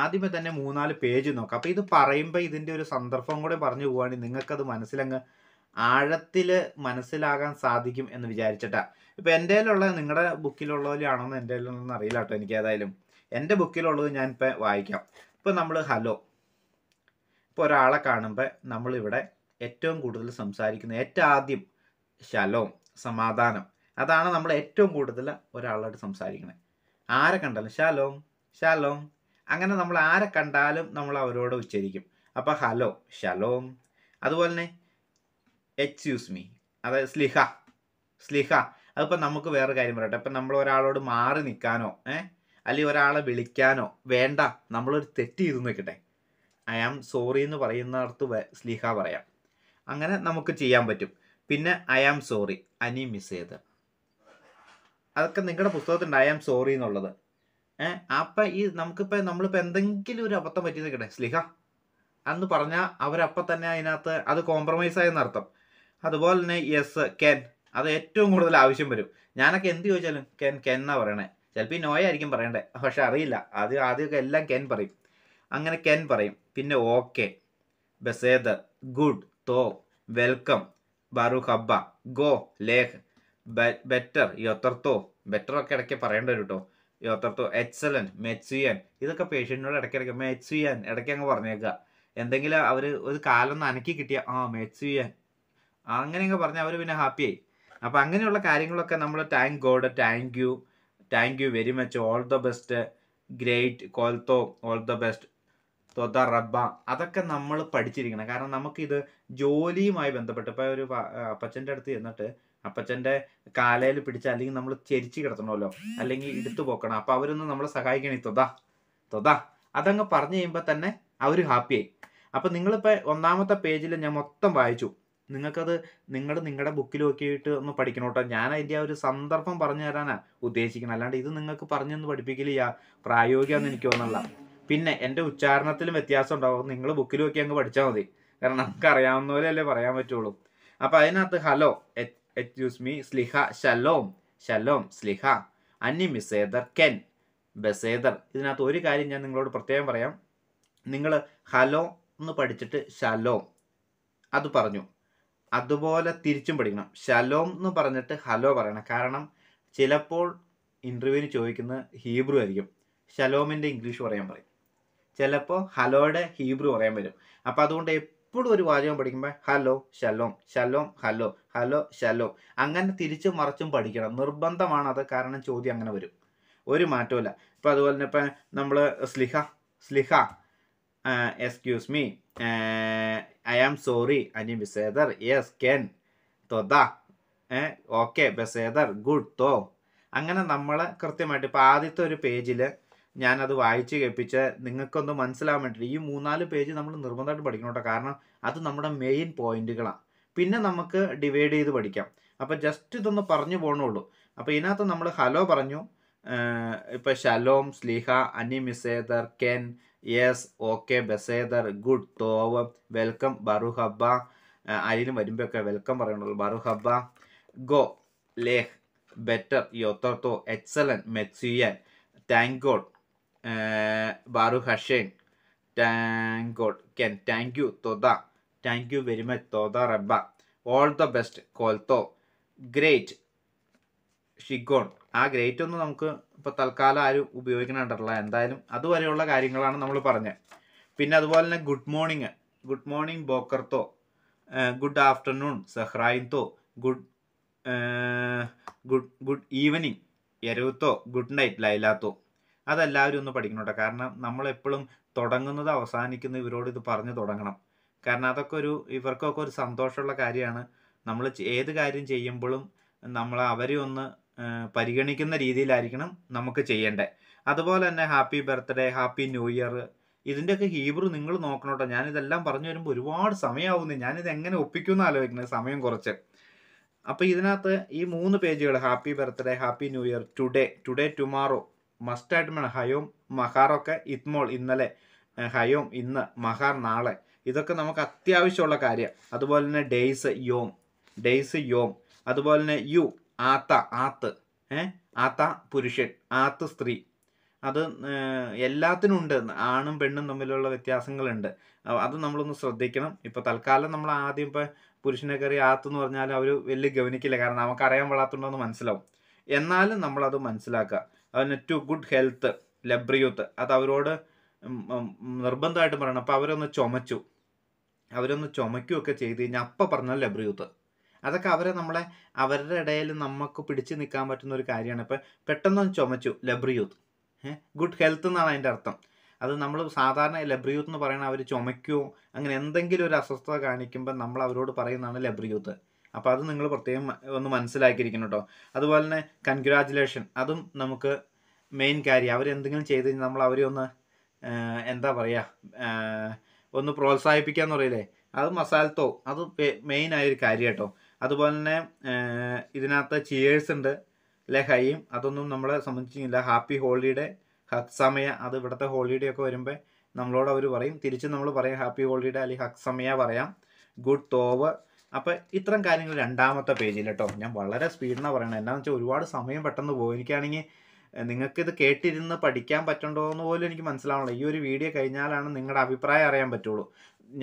ആദ്യമേ തന്നെ മൂന്നാല് പേജ് നോക്കാം അപ്പോൾ ഇത് പറയുമ്പോൾ ഇതിൻ്റെ ഒരു സന്ദർഭം കൂടെ പറഞ്ഞു പോവുകയാണെങ്കിൽ നിങ്ങൾക്കത് മനസ്സിലങ്ങ് ആഴത്തിൽ മനസ്സിലാകാൻ സാധിക്കും എന്ന് വിചാരിച്ചിട്ടാ ഇപ്പോൾ എൻ്റെ കയ്യിലുള്ള നിങ്ങളുടെ ബുക്കിലുള്ളതിലാണോന്ന് എൻ്റെ കയ്യിലുള്ളതെന്ന് അറിയില്ല കേട്ടോ എനിക്ക് ഏതായാലും എൻ്റെ ബുക്കിലുള്ളത് ഞാനിപ്പോൾ വായിക്കാം ഇപ്പോൾ നമ്മൾ ഹലോ ഇപ്പോൾ ഒരാളെ കാണുമ്പോൾ നമ്മളിവിടെ ഏറ്റവും കൂടുതൽ സംസാരിക്കുന്നത് ഏറ്റവും ആദ്യം ശലോം സമാധാനം അതാണ് നമ്മൾ ഏറ്റവും കൂടുതൽ ഒരാളോട് സംസാരിക്കുന്നത് ആരെ കണ്ടാലും ശാലോം ശാലോം അങ്ങനെ നമ്മൾ ആരെ കണ്ടാലും നമ്മൾ അവരോട് ഉച്ചരിക്കും അപ്പോൾ ഹലോ ഷലോം അതുപോലെ തന്നെ എക്സ്ക്യൂസ് മീ അതായത് സ്ലിഹ സ്ലിഹ അതിപ്പോൾ നമുക്ക് വേറെ കാര്യം പറയട്ടെ ഇപ്പം നമ്മൾ ഒരാളോട് മാറി നിൽക്കാനോ ഏ അല്ലെങ്കിൽ ഒരാളെ വിളിക്കാനോ വേണ്ട നമ്മളൊരു തെറ്റ് ചെയ്തു നിൽക്കട്ടെ ഐ ആം സോറി എന്ന് പറയുന്നിടത്ത് സ്ലിഹ പറയാം അങ്ങനെ നമുക്ക് ചെയ്യാൻ പറ്റും പിന്നെ ഐ ആം സോറി അനി മിസ് ചെയ്ത് അതൊക്കെ നിങ്ങളുടെ പുസ്തകത്തിൻ്റെ ഐ ആം സോറി എന്നുള്ളത് ഏഹ് അപ്പം ഈ നമുക്കിപ്പോൾ നമ്മളിപ്പോൾ എന്തെങ്കിലും ഒരു അബദ്ധം പറ്റി നിൽക്കട്ടെ സ്ലിഹ അന്ന് പറഞ്ഞാൽ അവരപ്പം തന്നെ അതിനകത്ത് അത് കോംപ്രമൈസ് ആയെന്നർത്ഥം അതുപോലെ തന്നെ യെസ് കെൻ അത് ഏറ്റവും കൂടുതൽ ആവശ്യം വരും ഞാനൊക്കെ എന്ത് ചോദിച്ചാലും കെൻ കെൻ എന്നാ പറയണേ ചിലപ്പോൾ ഈ നോയായിരിക്കും പറയണ്ടേ പക്ഷെ അറിയില്ല അത് ആദ്യമൊക്കെ എല്ലാം കെൻ പറയും അങ്ങനെ കെൻ പറയും പിന്നെ ഓക്കെ ബസേദർ ഗുഡ് തോ വെൽക്കം ബറു ഹബ്ബ ഗോ ലേഹ് ബെറ്റർ യൊത്തർത്തോ ബെറ്റർ ഒക്കെ ഇടയ്ക്ക് പറയേണ്ടി വരും കേട്ടോ യോത്രത്വം എക്സലൻ മെച്ചുയൻ ഇതൊക്കെ പേഷ്യൻറ്റിനോട് ഇടയ്ക്ക് ഇടയ്ക്കിടയ്ക്ക് മെച്ചുയൻ ഇടയ്ക്ക് അങ്ങ് പറഞ്ഞേക്കുക എന്തെങ്കിലും അവർ ഒരു കാലൊന്ന് അനക്കി കിട്ടിയ ആ മെച്ചുയൻ അങ്ങനെയൊക്കെ പറഞ്ഞാൽ അവർ പിന്നെ ഹാപ്പിയായി അപ്പോൾ അങ്ങനെയുള്ള കാര്യങ്ങളൊക്കെ നമ്മൾ thank God thank you thank you very much all the best great കോൽത്തോ ഓൾ ദ ബെസ്റ്റ് തൊത്ത റബ്ബ അതൊക്കെ നമ്മൾ പഠിച്ചിരിക്കണം കാരണം നമുക്കിത് ജോലിയുമായി ബന്ധപ്പെട്ട് ഇപ്പോൾ ഒരു അപ്പച്ചൻ്റെ അടുത്ത് ചെന്നിട്ട് അപ്പച്ചൻ്റെ കാലയിൽ പിടിച്ച അല്ലെങ്കിൽ നമ്മൾ ചെരിച്ച് കിടത്തണമല്ലോ അല്ലെങ്കിൽ എടുത്തു പോക്കണം അപ്പോൾ അവരൊന്ന് നമ്മളെ സഹായിക്കണേ തൊതാ തൊതാ അതങ്ങ് പറഞ്ഞു കഴിയുമ്പോൾ തന്നെ അവർ ഹാപ്പിയായി അപ്പോൾ നിങ്ങളിപ്പോൾ ഒന്നാമത്തെ പേജിൽ ഞാൻ മൊത്തം വായിച്ചു നിങ്ങൾക്കത് നിങ്ങൾ നിങ്ങളുടെ ബുക്കിൽ നോക്കിയിട്ട് ഒന്ന് പഠിക്കണം കേട്ടോ ഞാൻ അതിൻ്റെ ആ ഒരു സന്ദർഭം പറഞ്ഞു തരാനാണ് ഉദ്ദേശിക്കുന്നത് അല്ലാണ്ട് ഇത് നിങ്ങൾക്ക് പറഞ്ഞൊന്ന് പഠിപ്പിക്കില്ല പ്രായോഗികമെന്ന് എനിക്ക് തോന്നുന്നില്ല പിന്നെ എൻ്റെ ഉച്ചാരണത്തിലും വ്യത്യാസം ഉണ്ടാവും നിങ്ങൾ ബുക്കിൽ നോക്കി അങ്ങ് പഠിച്ചാൽ മതി കാരണം നമുക്ക് അറിയാവുന്ന പോലെയല്ലേ പറയാൻ പറ്റുള്ളൂ അപ്പോൾ അതിനകത്ത് ഹലോ എക്സ്ക്യൂസ് മീ സ്ലിഹ ഷലോം ഷലോം സ്ലിഹ അന്നി മിസേദർ കെൻ ബസേദർ ഇതിനകത്ത് ഒരു കാര്യം ഞാൻ നിങ്ങളോട് പ്രത്യേകം പറയാം നിങ്ങൾ ഹലോ എന്ന് പഠിച്ചിട്ട് ഷലോം അത് പറഞ്ഞു അതുപോലെ തിരിച്ചും പഠിക്കണം ഷലോം എന്ന് പറഞ്ഞിട്ട് ഹലോ പറയണം കാരണം ചിലപ്പോൾ ഇൻ്റർവ്യൂവിന് ചോദിക്കുന്നത് ഹീബ്രു ആയിരിക്കും ഷലോമിൻ്റെ ഇംഗ്ലീഷ് പറയാൻ പറയും ചിലപ്പോൾ ഹലോയുടെ ഹീബ്രു പറയാൻ വരും അപ്പോൾ അതുകൊണ്ട് എപ്പോഴും ഒരു വാചകം പഠിക്കുമ്പോൾ ഹലോ ശലോം ശലോം ഹലോ ഹലോ ശലോം അങ്ങനെ തിരിച്ചും മറിച്ചും പഠിക്കണം നിർബന്ധമാണ് അത് കാരണം ചോദ്യം അങ്ങനെ വരും ഒരു മാറ്റവുമില്ല ഇപ്പം അതുപോലെ തന്നെ ഇപ്പം നമ്മൾ സ്ലിഹ സ്ലിഹ excuse me I am sorry അനി ബിസേദർ യെസ് കെൻ തൊത ഓക്കെ ബസേദർ ഗുഡ് തോ അങ്ങനെ നമ്മൾ കൃത്യമായിട്ട് ഇപ്പോൾ ആദ്യത്തെ ഒരു പേജിൽ ഞാനത് വായിച്ച് കേൾപ്പിച്ച് നിങ്ങൾക്കൊന്ന് മനസ്സിലാവാൻ വേണ്ടിയിട്ട് ഈ മൂന്നാല് പേജ് നമ്മൾ നിർബന്ധമായിട്ട് പഠിക്കണം കേട്ടോ കാരണം അത് നമ്മുടെ മെയിൻ പോയിന്റുകളാണ് പിന്നെ നമുക്ക് ഡിവൈഡ് ചെയ്ത് പഠിക്കാം അപ്പോൾ ജസ്റ്റ് ഇതൊന്ന് പറഞ്ഞു പോകണുള്ളൂ അപ്പോൾ ഇതിനകത്ത് നമ്മൾ ഹലോ പറഞ്ഞു ഇപ്പം ഷലോം സ്ലിഹ അനി മിസേദർ കെൻ യെസ് ഓക്കെ ബസേദർ ഗുഡ് തോവ് വെൽക്കം ബറുഹബ ആരെങ്കിലും വരുമ്പോഴൊക്കെ വെൽക്കം പറയണുള്ളൂ ബറുഹബ ഗോ ലേഹ് ബെറ്റർ യോത്തർത്തോ എക്സലൻ മെക്സിയൻ താങ്ക് ഗോഡ് ബാറു ഹഷേൻ താങ്ക് ഗോഡ് കെൻ താങ്ക് യു തോത താങ്ക് യു വെരി മച്ച് തോത റബ്ബ ഓൾ ദ ബെസ്റ്റ് കോൽത്തോ ഗ്രേറ്റ് ഷിഗോൺ ആ ഗ്രേറ്റ് ഒന്നും നമുക്ക് ഇപ്പോൾ തൽക്കാലം ആരും ഉപയോഗിക്കണുണ്ടല്ല എന്തായാലും അതുവരെയുള്ള കാര്യങ്ങളാണ് നമ്മൾ പറഞ്ഞത് പിന്നെ അതുപോലെ തന്നെ ഗുഡ് മോർണിംഗ് ഗുഡ് മോർണിംഗ് ബോക്കർത്തോ ഗുഡ് ആഫ്റ്റർനൂൺ സെഹ്റായിത്തോ ഗുഡ് ഗുഡ് ഗുഡ് ഈവനിങ് എരവത്തോ ഗുഡ് നൈറ്റ് ലൈലാത്തോ അതെല്ലാവരും ഒന്ന് പഠിക്കണം കേട്ടോ കാരണം നമ്മളെപ്പോഴും തുടങ്ങുന്നത് അവസാനിക്കുന്ന ഇവരോട് ഇത് പറഞ്ഞു തുടങ്ങണം കാരണം അതൊക്കെ ഒരു ഇവർക്കൊക്കെ ഒരു സന്തോഷമുള്ള കാര്യമാണ് നമ്മൾ ഏത് കാര്യം ചെയ്യുമ്പോഴും നമ്മൾ അവരെ ഒന്ന് പരിഗണിക്കുന്ന രീതിയിലായിരിക്കണം നമുക്ക് ചെയ്യേണ്ടത് അതുപോലെ തന്നെ happy birthday happy new year ഇതിൻ്റെയൊക്കെ ഹീബ്രു നിങ്ങൾ നോക്കണം കേട്ടോ ഞാനിതെല്ലാം പറഞ്ഞു വരുമ്പോൾ ഒരുപാട് സമയമാവുന്നു ഞാനിത് എങ്ങനെ ഒപ്പിക്കുമെന്ന് ആലോചിക്കുന്നത് സമയം കുറച്ച് അപ്പോൾ ഇതിനകത്ത് ഈ മൂന്ന് പേജുകൾ happy birthday happy new year today today tomorrow മസ്റ്റായിട്ട് വേണം ഹയോം മഹാറൊക്കെ ഇത്മോൾ ഇന്നലെ ഹയോം ഇന്ന് മഹാർ നാളെ ഇതൊക്കെ നമുക്ക് അത്യാവശ്യമുള്ള കാര്യം അതുപോലെ തന്നെ ഡേയ്സ് യോം ഡേയ്സ് യോം അതുപോലെ തന്നെ യു ആത്ത ആത്ത് ഏ ആത്ത പുരുഷൻ ആത്ത് സ്ത്രീ അത് എല്ലാത്തിനും ഉണ്ട് ആണും പെണ്ണും തമ്മിലുള്ള വ്യത്യാസങ്ങളുണ്ട് അത് നമ്മളൊന്ന് ശ്രദ്ധിക്കണം ഇപ്പോൾ തൽക്കാലം നമ്മൾ ആദ്യം ഇപ്പോൾ പുരുഷനെ കയറി ആത്തെന്ന് പറഞ്ഞാൽ അവർ വലിയ ഗവനിക്കില്ല കാരണം നമുക്കറിയാൻ എന്ന് മനസ്സിലാവും എന്നാലും നമ്മളത് മനസ്സിലാക്കുക അതുപോലെ ടു ഗുഡ് ഹെൽത്ത് ലബ്രിയൂത്ത് അത് അവരോട് നിർബന്ധമായിട്ട് പറയണം അപ്പോൾ അവരൊന്ന് ചുമച്ചു അവരൊന്ന് ചുമയ്ക്കുകയൊക്കെ ചെയ്ത് കഴിഞ്ഞാൽ അപ്പം പറഞ്ഞാൽ ലബ്രിയൂത്ത് അതൊക്കെ അവരെ നമ്മളെ അവരുടെ ഇടയിൽ നമുക്ക് പിടിച്ചു നിൽക്കാൻ പറ്റുന്ന ഒരു കാര്യമാണ് ഇപ്പം പെട്ടെന്ന് ചുമച്ചു ലബ്രിയൂത്ത് ഗുഡ് ഹെൽത്ത് എന്നാണ് അതിൻ്റെ അർത്ഥം അത് നമ്മൾ സാധാരണ ലബ്രിയൂത്ത് എന്ന് പറയുന്നത് അവർ ചുമയ്ക്കുമോ അങ്ങനെ എന്തെങ്കിലും ഒരു അസ്വസ്ഥത കാണിക്കുമ്പോൾ നമ്മൾ അവരോട് പറയുന്നതാണ് ലബ്രിയൂത്ത് അപ്പോൾ അത് നിങ്ങൾ പ്രത്യേകം ഒന്ന് മനസ്സിലാക്കിയിരിക്കണം കേട്ടോ അതുപോലെ തന്നെ കൺഗ്രാജുലേഷൻ അതും നമുക്ക് മെയിൻ കാര്യം അവരെന്തെങ്കിലും ചെയ്ത് കഴിഞ്ഞാൽ നമ്മൾ അവരെ ഒന്ന് എന്താ പറയുക ഒന്ന് പ്രോത്സാഹിപ്പിക്കുക എന്ന് പറയില്ലേ അത് മസാലത്തോ അത് മെയിൻ ആയൊരു കാര്യം കേട്ടോ അതുപോലെ തന്നെ ഇതിനകത്ത് ചിയേഴ്സ് ഉണ്ട് ഹൈയും അതൊന്നും നമ്മളെ സംബന്ധിച്ചില്ല ഹാപ്പി ഹോളിഡേ ഹക്സമയ അത് ഇവിടുത്തെ ഹോളിഡേ ഒക്കെ വരുമ്പോൾ നമ്മളോട് അവർ പറയും തിരിച്ച് നമ്മൾ പറയും ഹാപ്പി ഹോളിഡേ അല്ലെങ്കിൽ ഹക്സമയ പറയാം ഗുഡ് തോവ് അപ്പോൾ ഇത്തരം കാര്യങ്ങൾ രണ്ടാമത്തെ പേജിൽ കേട്ടോ ഞാൻ വളരെ സ്പീഡിനാണ് പറയണത് എന്താണെന്ന് വെച്ചാൽ ഒരുപാട് സമയം പെട്ടെന്ന് പോകും എനിക്കാണെങ്കിൽ നിങ്ങൾക്കിത് കേട്ടിരുന്ന് പഠിക്കാൻ പറ്റണ്ടോ എന്ന് പോലും എനിക്ക് മനസ്സിലാവണം ഈ ഒരു വീഡിയോ കഴിഞ്ഞാലാണ് നിങ്ങളുടെ അഭിപ്രായം അറിയാൻ പറ്റുള്ളൂ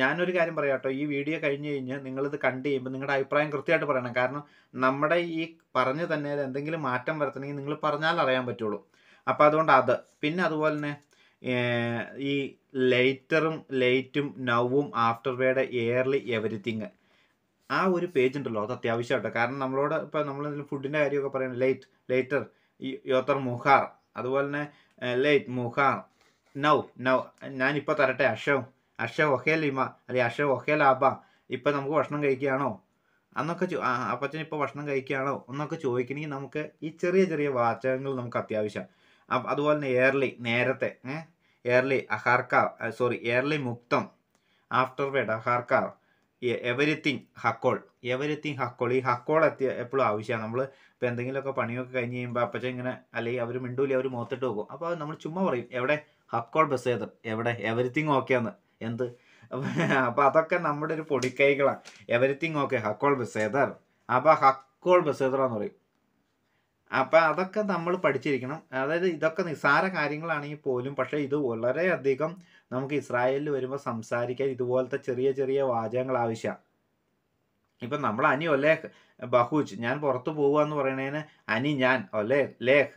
ഞാനൊരു കാര്യം പറയാം കേട്ടോ ഈ വീഡിയോ കഴിഞ്ഞ് കഴിഞ്ഞ് നിങ്ങളിത് കണ്ട് കഴിയുമ്പോൾ നിങ്ങളുടെ അഭിപ്രായം കൃത്യമായിട്ട് പറയണം കാരണം നമ്മുടെ ഈ പറഞ്ഞ് തന്നെ എന്തെങ്കിലും മാറ്റം വരുത്തണമെങ്കിൽ നിങ്ങൾ പറഞ്ഞാൽ അറിയാൻ പറ്റുള്ളൂ അപ്പോൾ അതുകൊണ്ട് അത് പിന്നെ അതുപോലെ തന്നെ ഈ ലേറ്ററും ലൈറ്റും നൗവും വേഡ് എയർലി എവരിത്തിങ് ആ ഒരു പേജ് ഉണ്ടല്ലോ അത് അത്യാവശ്യമായിട്ട് കാരണം നമ്മളോട് ഇപ്പം നമ്മൾ ഫുഡിൻ്റെ കാര്യമൊക്കെ പറയുന്നത് ലേറ്റ് ലേറ്റർ യോത്തർ മുഹാർ അതുപോലെ തന്നെ ലേറ്റ് മുഹാർ നൗ നൗ ഞാനിപ്പോൾ തരട്ടെ അഷോ അഷോ ഒഹേൽ ഇമ അല്ലെ അഷോ ഒഹേൽ ആബ ഇപ്പം നമുക്ക് ഭക്ഷണം കഴിക്കുകയാണോ അന്നൊക്കെ ചോ അപ്പച്ചൻ ഇപ്പോൾ ഭക്ഷണം കഴിക്കുകയാണോ എന്നൊക്കെ ചോദിക്കണമെങ്കിൽ നമുക്ക് ഈ ചെറിയ ചെറിയ വാചകങ്ങൾ നമുക്ക് അത്യാവശ്യം അതുപോലെ തന്നെ എയർലി നേരത്തെ ഏഹ് എയർലി അഹാർക്കാർ സോറി എയർലി മുക്തം ആഫ്റ്റർ വേഡ് അഹാർക്കാർ എവരിത്തിങ് ഹക്കോൾ എവരിത്തിങ് ഹക്കോൾ ഈ ഹക്കോൾ എത്തിയ എപ്പോഴും ആവശ്യമാണ് നമ്മൾ ഇപ്പോൾ എന്തെങ്കിലുമൊക്കെ പണിയൊക്കെ കഴിഞ്ഞ് കഴിയുമ്പോൾ അപ്പച്ച ഇങ്ങനെ അല്ലെങ്കിൽ അവർ മിണ്ടൂലി അവർ മോത്തിട്ട് പോകും അപ്പോൾ നമ്മൾ ചുമ്മാ പറയും എവിടെ ഹക്കോൾ ബസ് ചെയ്ത് എവിടെ എവരിത്തിങ് ഓക്കെയാണ് എന്ത് അപ്പം അതൊക്കെ നമ്മുടെ ഒരു പൊടിക്കൈകളാണ് എവരിത്തിങ് ഓക്കെ ഹക്കോൾ ബസ് ചെയ്താർ അപ്പോൾ ഹക്കോൾ ബസ് ചെയ്തറാന്ന് പറയും അപ്പം അതൊക്കെ നമ്മൾ പഠിച്ചിരിക്കണം അതായത് ഇതൊക്കെ നിസ്സാര കാര്യങ്ങളാണെങ്കിൽ പോലും പക്ഷേ ഇത് വളരെയധികം നമുക്ക് ഇസ്രായേലിൽ വരുമ്പോൾ സംസാരിക്കാൻ ഇതുപോലത്തെ ചെറിയ ചെറിയ വാചകങ്ങൾ ആവശ്യമാണ് ഇപ്പം നമ്മൾ അനി ഒലേഹ് ബഹൂജ് ഞാൻ പുറത്തു പോവുക എന്ന് പറയുന്നതിന് അനി ഞാൻ ഒലേ ലേഹ്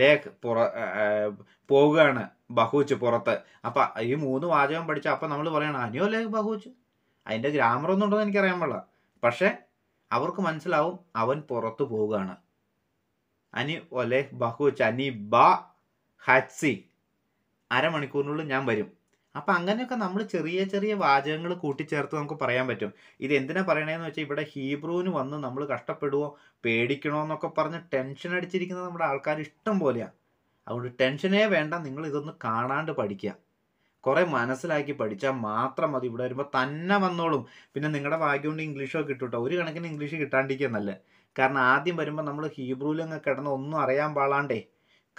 ലേഖ് പുറ പോവുകയാണ് ബഹൂച്ച് പുറത്ത് അപ്പം ഈ മൂന്ന് വാചകം പഠിച്ച അപ്പം നമ്മൾ പറയണം അനിയോ ലേഖ് ബഹൂച്ച് അതിൻ്റെ ഗ്രാമറൊന്നും ഉണ്ടോ എന്ന് എനിക്കറിയാൻ പാടില്ല പക്ഷേ അവർക്ക് മനസ്സിലാവും അവൻ പുറത്തു പോവുകയാണ് അനി ഒലെ ബഹു ചനി ബ ഹറ്റ്സി അരമണിക്കൂറിനുള്ളിൽ ഞാൻ വരും അപ്പം അങ്ങനെയൊക്കെ നമ്മൾ ചെറിയ ചെറിയ വാചകങ്ങൾ കൂട്ടിച്ചേർത്ത് നമുക്ക് പറയാൻ പറ്റും ഇത് എന്തിനാ പറയണേന്ന് വെച്ചാൽ ഇവിടെ ഹീബ്രുവിന് വന്ന് നമ്മൾ കഷ്ടപ്പെടുവോ പേടിക്കണോ എന്നൊക്കെ പറഞ്ഞ് ടെൻഷൻ അടിച്ചിരിക്കുന്നത് നമ്മുടെ ആൾക്കാർ ഇഷ്ടം പോലെയാണ് അതുകൊണ്ട് ടെൻഷനേ വേണ്ട നിങ്ങൾ ഇതൊന്ന് കാണാണ്ട് പഠിക്കുക കുറേ മനസ്സിലാക്കി പഠിച്ചാൽ മാത്രം മതി ഇവിടെ വരുമ്പോൾ തന്നെ വന്നോളും പിന്നെ നിങ്ങളുടെ ഭാഗ്യം കൊണ്ട് ഇംഗ്ലീഷോ കിട്ടും കേട്ടോ ഒരു കണക്കിന് ഇംഗ്ലീഷ് കിട്ടാണ്ടിരിക്കുക നല്ലേ കാരണം ആദ്യം വരുമ്പോൾ നമ്മൾ അങ്ങ് കിടന്ന് ഒന്നും അറിയാൻ പാടാണ്ടേ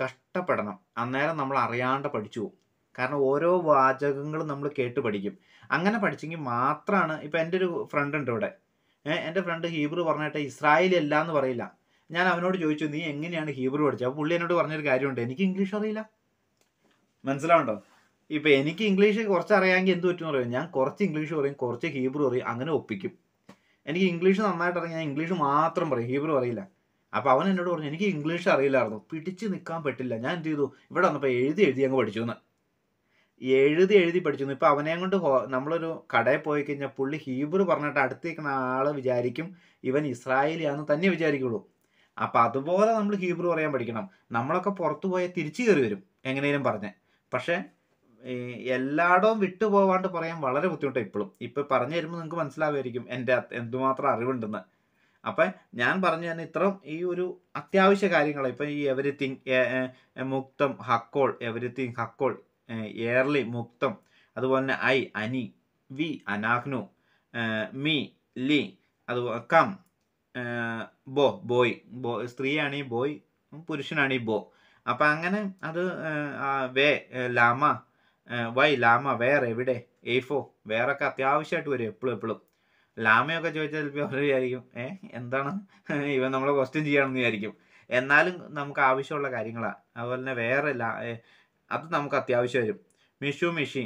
കഷ്ടപ്പെടണം അന്നേരം നമ്മൾ അറിയാണ്ട് പഠിച്ചു പോകും കാരണം ഓരോ വാചകങ്ങളും നമ്മൾ കേട്ട് പഠിക്കും അങ്ങനെ പഠിച്ചെങ്കിൽ മാത്രമാണ് ഇപ്പം എൻ്റെ ഒരു ഫ്രണ്ട് ഉണ്ട് ഇവിടെ എൻ്റെ ഫ്രണ്ട് ഹീബ്രു പറഞ്ഞിട്ട് ഇസ്രായേൽ അല്ല എന്ന് പറയില്ല ഞാൻ അവനോട് ചോദിച്ചു നീ എങ്ങനെയാണ് ഹീബ്രു പഠിച്ചത് അപ്പോൾ പുള്ളി എന്നോട് പറഞ്ഞൊരു കാര്യമുണ്ട് എനിക്ക് ഇംഗ്ലീഷ് അറിയില്ല മനസ്സിലാവുണ്ടോ ഇപ്പം എനിക്ക് ഇംഗ്ലീഷ് കുറച്ച് അറിയാമെങ്കിൽ എന്ത് പറ്റുമെന്ന് അറിയാം ഞാൻ കുറച്ച് ഇംഗ്ലീഷ് പറയും കുറച്ച് ഹീബ്രു പറയും അങ്ങനെ ഒപ്പിക്കും എനിക്ക് ഇംഗ്ലീഷ് നന്നായിട്ട് അറിയാം ഞാൻ ഇംഗ്ലീഷ് മാത്രം പറയും ഹീബ്രു അറിയില്ല അപ്പോൾ അവൻ എന്നോട് പറഞ്ഞു എനിക്ക് ഇംഗ്ലീഷ് അറിയില്ലായിരുന്നു പിടിച്ച് നിൽക്കാൻ പറ്റില്ല ഞാൻ എന്ത് ചെയ്തു ഇവിടെ വന്നപ്പോൾ എഴുതി എഴുതി അങ്ങ് പഠിച്ചു എന്ന് എഴുതി എഴുതി പഠിച്ചു ഇപ്പോൾ അവനെ കൊണ്ട് നമ്മളൊരു കടയിൽ പോയി കഴിഞ്ഞാൽ പുള്ളി ഹീബ്രു പറഞ്ഞിട്ട് അടുത്തേക്കുന്ന ആൾ വിചാരിക്കും ഇവൻ ഇസ്രായേലിയാന്ന് തന്നെ വിചാരിക്കുള്ളൂ അപ്പോൾ അതുപോലെ നമ്മൾ ഹീബ്രു പറയാൻ പഠിക്കണം നമ്മളൊക്കെ പുറത്തു പോയാൽ തിരിച്ചു കയറി വരും എങ്ങനെയും പറഞ്ഞ് പക്ഷേ എല്ലായിടവും വിട്ടുപോവാണ്ട് പറയാൻ വളരെ ബുദ്ധിമുട്ടാണ് ഇപ്പോഴും ഇപ്പോൾ പറഞ്ഞു തരുമ്പോൾ നിങ്ങൾക്ക് മനസ്സിലാവുമായിരിക്കും എൻ്റെ എന്തുമാത്രം അറിവുണ്ടെന്ന് അപ്പം ഞാൻ പറഞ്ഞു തന്നെ ഇത്രയും ഈ ഒരു അത്യാവശ്യ കാര്യങ്ങൾ ഇപ്പം ഈ എവരിത്തിങ് മുക്തം ഹക്കോൾ എവരിത്തിങ് ഹക്കോൾ എയർലി മുക്തം അതുപോലെ തന്നെ ഐ അനി വി അനാഹ്നു മി ലി അതുപോലെ കം ബോ ബോയ് ബോ സ്ത്രീയാണെങ്കിൽ ബോയ് പുരുഷനാണെങ്കിൽ ബോ അപ്പം അങ്ങനെ അത് വേ ലാമ വൈ ലാമ വേറെ എവിടെ എയ്ഫോ വേറൊക്കെ അത്യാവശ്യമായിട്ട് വരും എപ്പോഴും എപ്പോഴും ലാമയൊക്കെ ചോദിച്ചാൽ ചിലപ്പോൾ അവർ വിചാരിക്കും ഏ എന്താണ് ഇവൻ നമ്മളെ ക്വസ്റ്റ്യൻ ചെയ്യണമെന്ന് വിചാരിക്കും എന്നാലും നമുക്ക് ആവശ്യമുള്ള കാര്യങ്ങളാണ് അതുപോലെ തന്നെ വേറെ ലാ അത് നമുക്ക് അത്യാവശ്യം വരും മിഷു മിഷി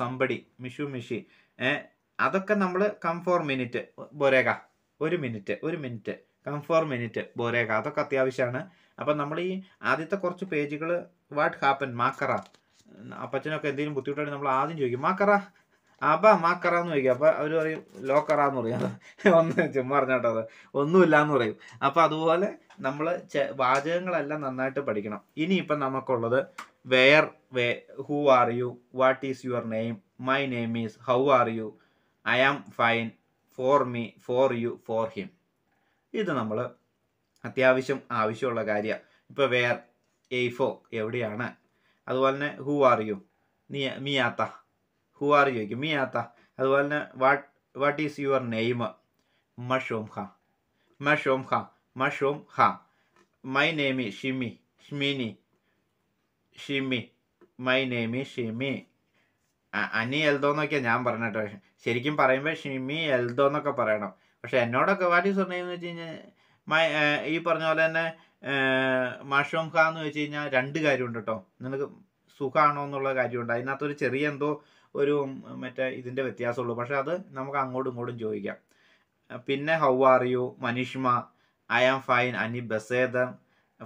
സമ്പടി മിഷു മിഷി ഏ അതൊക്കെ നമ്മൾ കം ഫോർ മിനിറ്റ് ബോരേക ഒരു മിനിറ്റ് ഒരു മിനിറ്റ് കം ഫോർ മിനിറ്റ് ബോരേക അതൊക്കെ അത്യാവശ്യമാണ് അപ്പം നമ്മൾ ഈ ആദ്യത്തെ കുറച്ച് പേജുകൾ വാട്ട് ഹാപ്പൻ മാക്കറ അപ്പച്ചനൊക്കെ എന്തെങ്കിലും ബുദ്ധിമുട്ടായിട്ട് നമ്മൾ ആദ്യം ചോദിക്കും മാക്കറ അപ്പ മാക്കറ എന്ന് ചോദിക്കും അപ്പം അവർ പറയും ലോക്കറ എന്ന് പറയും ഒന്ന് ചുമ്മാ പറഞ്ഞോട്ടോ അത് ഒന്നുമില്ല എന്ന് പറയും അപ്പം അതുപോലെ നമ്മൾ വാചകങ്ങളെല്ലാം നന്നായിട്ട് പഠിക്കണം ഇനി ഇപ്പം നമുക്കുള്ളത് where why who are you what is your name my name is how are you I am fine for me for you for him ഇത് നമ്മൾ അത്യാവശ്യം ആവശ്യമുള്ള കാര്യമാണ് ഇപ്പോൾ വേർ എയ്ഫോ എവിടെയാണ് അതുപോലെ തന്നെ ഹു ആർ യു നീ മിയാത്ത ഹു ആർ യു ആയിരിക്കും മിയാത്ത അതുപോലെ തന്നെ what what is your name മഷോം ഹ മഷോം ഹ മഷോം ഹ മൈ നെയ്മി ഷിമി ഷ്മിനി ഷിമി മൈ നെയ്മി ഷിമി അനി എൽദോ എന്നൊക്കെയാണ് ഞാൻ പറഞ്ഞത് കേട്ടോ ശരിക്കും പറയുമ്പോൾ ഷിമി എൽദോ എന്നൊക്കെ പറയണം പക്ഷെ എന്നോടൊക്കെ വാട്ട് ഈസ് നെയ്മെന്ന് വെച്ച് കഴിഞ്ഞാൽ മൈ ഈ പറഞ്ഞ പോലെ തന്നെ മാഷോം ഖാ എന്ന് വെച്ച് കഴിഞ്ഞാൽ രണ്ട് കാര്യമുണ്ട് കേട്ടോ നിനക്ക് സുഖമാണോ എന്നുള്ള കാര്യമുണ്ട് അതിനകത്തൊരു ചെറിയ എന്തോ ഒരു മറ്റേ ഇതിൻ്റെ വ്യത്യാസമുള്ളൂ പക്ഷെ അത് നമുക്ക് അങ്ങോട്ടും ഇങ്ങോട്ടും ചോദിക്കാം പിന്നെ ഹൗ ആർ യു മനിഷ്മ ഐ ആം ഫൈൻ അനി ബസേദ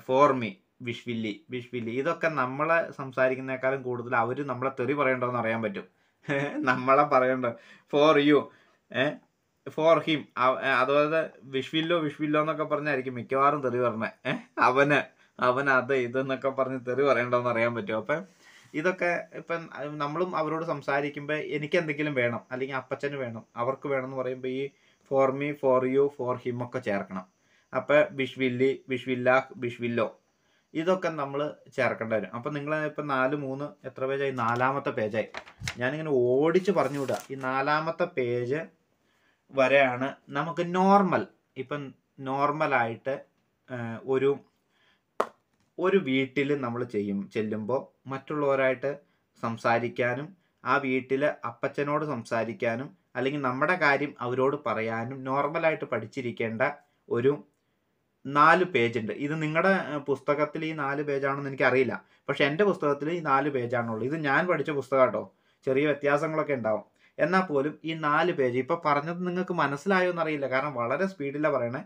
ഫോർ മീ വിഷ്വില്ലി വിഷ്വില്ലി ഇതൊക്കെ നമ്മളെ സംസാരിക്കുന്നേക്കാളും കൂടുതൽ അവർ നമ്മളെ തെറി പറയണ്ടോ എന്ന് അറിയാൻ പറ്റും നമ്മളെ പറയണ്ട ഫോർ യു ഏഹ് ഫോർ ഹിം അതുപോലെ വിഷ്വില്ലോ വിഷ്വില്ലോ എന്നൊക്കെ പറഞ്ഞായിരിക്കും മിക്കവാറും തെറി പറഞ്ഞത് ഏഹ് അവന് അവൻ അത് ഇതെന്നൊക്കെ പറഞ്ഞ് തെറി പറയണ്ടോന്ന് അറിയാൻ പറ്റും അപ്പം ഇതൊക്കെ ഇപ്പം നമ്മളും അവരോട് സംസാരിക്കുമ്പോൾ എനിക്ക് എന്തെങ്കിലും വേണം അല്ലെങ്കിൽ അപ്പച്ചന് വേണം അവർക്ക് വേണം എന്ന് പറയുമ്പോൾ ഈ for me for you for him ഒക്കെ ചേർക്കണം അപ്പോൾ വിഷ്വില്ലി വിഷ്വില്ലാഹ് വിഷ്വില്ലോ ഇതൊക്കെ നമ്മൾ ചേർക്കേണ്ടി വരും അപ്പം നിങ്ങൾ ഇപ്പം നാല് മൂന്ന് എത്ര പേജായി നാലാമത്തെ പേജായി ഞാനിങ്ങനെ ഓടിച്ച് പറഞ്ഞു വിടുക ഈ നാലാമത്തെ പേജ് വരെയാണ് നമുക്ക് നോർമൽ ഇപ്പം നോർമലായിട്ട് ഒരു ഒരു വീട്ടിൽ നമ്മൾ ചെയ്യും ചെല്ലുമ്പോൾ മറ്റുള്ളവരായിട്ട് സംസാരിക്കാനും ആ വീട്ടിൽ അപ്പച്ചനോട് സംസാരിക്കാനും അല്ലെങ്കിൽ നമ്മുടെ കാര്യം അവരോട് പറയാനും നോർമലായിട്ട് പഠിച്ചിരിക്കേണ്ട ഒരു നാല് പേജുണ്ട് ഇത് നിങ്ങളുടെ പുസ്തകത്തിൽ ഈ നാല് പേജാണെന്ന് എനിക്കറിയില്ല പക്ഷെ എൻ്റെ പുസ്തകത്തിൽ ഈ നാല് പേജാണുള്ളൂ ഇത് ഞാൻ പഠിച്ച പുസ്തകം കേട്ടോ ചെറിയ വ്യത്യാസങ്ങളൊക്കെ ഉണ്ടാവും എന്നാൽ പോലും ഈ നാല് പേജ് ഇപ്പോൾ പറഞ്ഞത് നിങ്ങൾക്ക് മനസ്സിലായോ എന്നറിയില്ല കാരണം വളരെ സ്പീഡിലാണ് പറയണേ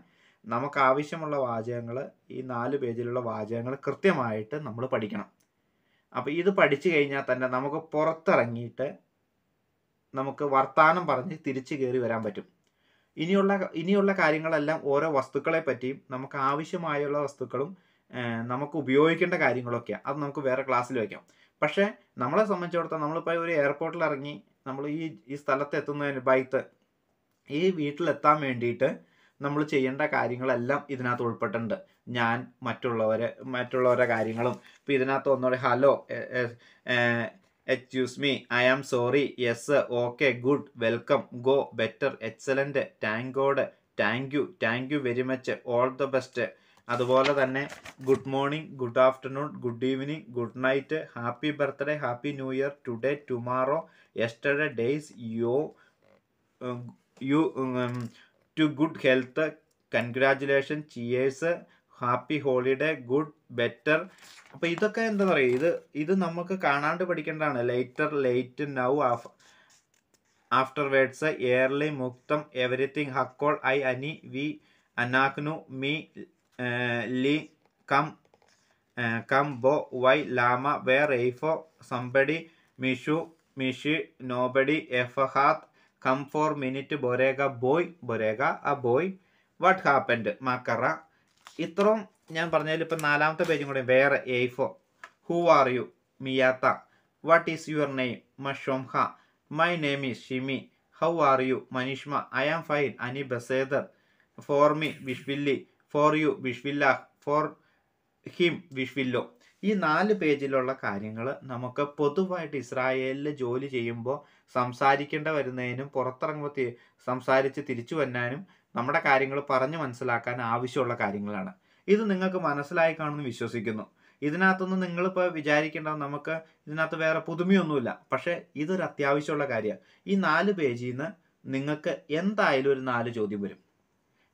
നമുക്ക് ആവശ്യമുള്ള വാചകങ്ങൾ ഈ നാല് പേജിലുള്ള വാചകങ്ങൾ കൃത്യമായിട്ട് നമ്മൾ പഠിക്കണം അപ്പോൾ ഇത് പഠിച്ചു കഴിഞ്ഞാൽ തന്നെ നമുക്ക് പുറത്തിറങ്ങിയിട്ട് നമുക്ക് വർത്തമാനം പറഞ്ഞ് തിരിച്ചു കയറി വരാൻ പറ്റും ഇനിയുള്ള ഇനിയുള്ള കാര്യങ്ങളെല്ലാം ഓരോ വസ്തുക്കളെ പറ്റിയും നമുക്ക് ആവശ്യമായുള്ള വസ്തുക്കളും നമുക്ക് ഉപയോഗിക്കേണ്ട കാര്യങ്ങളൊക്കെയാണ് അത് നമുക്ക് വേറെ ക്ലാസ്സിൽ വയ്ക്കാം പക്ഷേ നമ്മളെ സംബന്ധിച്ചിടത്തോളം നമ്മളിപ്പോൾ ഒരു എയർപോർട്ടിൽ ഇറങ്ങി നമ്മൾ ഈ ഈ സ്ഥലത്ത് എത്തുന്നതിന് ബൈത്ത് ഈ വീട്ടിലെത്താൻ വേണ്ടിയിട്ട് നമ്മൾ ചെയ്യേണ്ട കാര്യങ്ങളെല്ലാം ഇതിനകത്ത് ഉൾപ്പെട്ടിട്ടുണ്ട് ഞാൻ മറ്റുള്ളവരെ മറ്റുള്ളവരുടെ കാര്യങ്ങളും ഇപ്പം ഇതിനകത്ത് ഒന്നുകൂടി hello excuse me I am sorry yes okay good welcome go better excellent thank God thank you thank you very much all the best അതുപോലെ തന്നെ good morning good afternoon good evening good night happy birthday happy new year today tomorrow yesterday days യോ you too good health congratulation cheers happy holiday good better അപ്പോൾ ഇതൊക്കെ എന്താ പറയുക ഇത് ഇത് നമുക്ക് കാണാണ്ട് പഠിക്കേണ്ടതാണ് later late now ആഫ് afterwards early മുക്തം എവറിത്തിങ് ഹക്കോൾ ഐ അനി വി അനാക്നു മീ ലി കം കം ബോ വൈ ലാമ വേർ എയ്ഫോ സംബഡി മിഷു മിഷി നോബഡി എഫഹാത്ത് കം ഫോർ മിനിറ്റ് ബൊരേഗ ബോയ് ബൊരേഗ അ ബോയ് വട്ട് ഹാപ്പൻഡ് മക്കറ ഇത്രയും ഞാൻ പറഞ്ഞതിൽ ഇപ്പം നാലാമത്തെ പേജും കൂടെ വേറെ എയ്ഫോ ഹു ആർ യു മിയാത്ത വട്ട് ഈസ് യുവർ നെയിം മഷോംഹ മൈ നെയിം ഈസ് ഷിമി ഹൗ ആർ യു മനീഷ്മ ഐ ആം ഫൈൻ അനി ബസേദർ ഫോർമി ബിഷ്ബില്ലി ഫോർ യു വിഷ്വില്ല ഫോർ ഹിം വിഷ്വില്ലോ ഈ നാല് പേജിലുള്ള കാര്യങ്ങൾ നമുക്ക് പൊതുവായിട്ട് ഇസ്രായേലിൽ ജോലി ചെയ്യുമ്പോൾ സംസാരിക്കേണ്ട വരുന്നതിനും പുറത്തിറങ്ങുമ്പോൾ സംസാരിച്ച് തിരിച്ചു വരാനും നമ്മുടെ കാര്യങ്ങൾ പറഞ്ഞു മനസ്സിലാക്കാൻ ആവശ്യമുള്ള കാര്യങ്ങളാണ് ഇത് നിങ്ങൾക്ക് മനസ്സിലായി കാണുമെന്ന് വിശ്വസിക്കുന്നു ഇതിനകത്തൊന്നും നിങ്ങളിപ്പോൾ വിചാരിക്കേണ്ട നമുക്ക് ഇതിനകത്ത് വേറെ പുതുമയൊന്നുമില്ല പക്ഷേ ഇതൊരു അത്യാവശ്യമുള്ള കാര്യമാണ് ഈ നാല് പേജിൽ നിന്ന് നിങ്ങൾക്ക് എന്തായാലും ഒരു നാല് ചോദ്യം വരും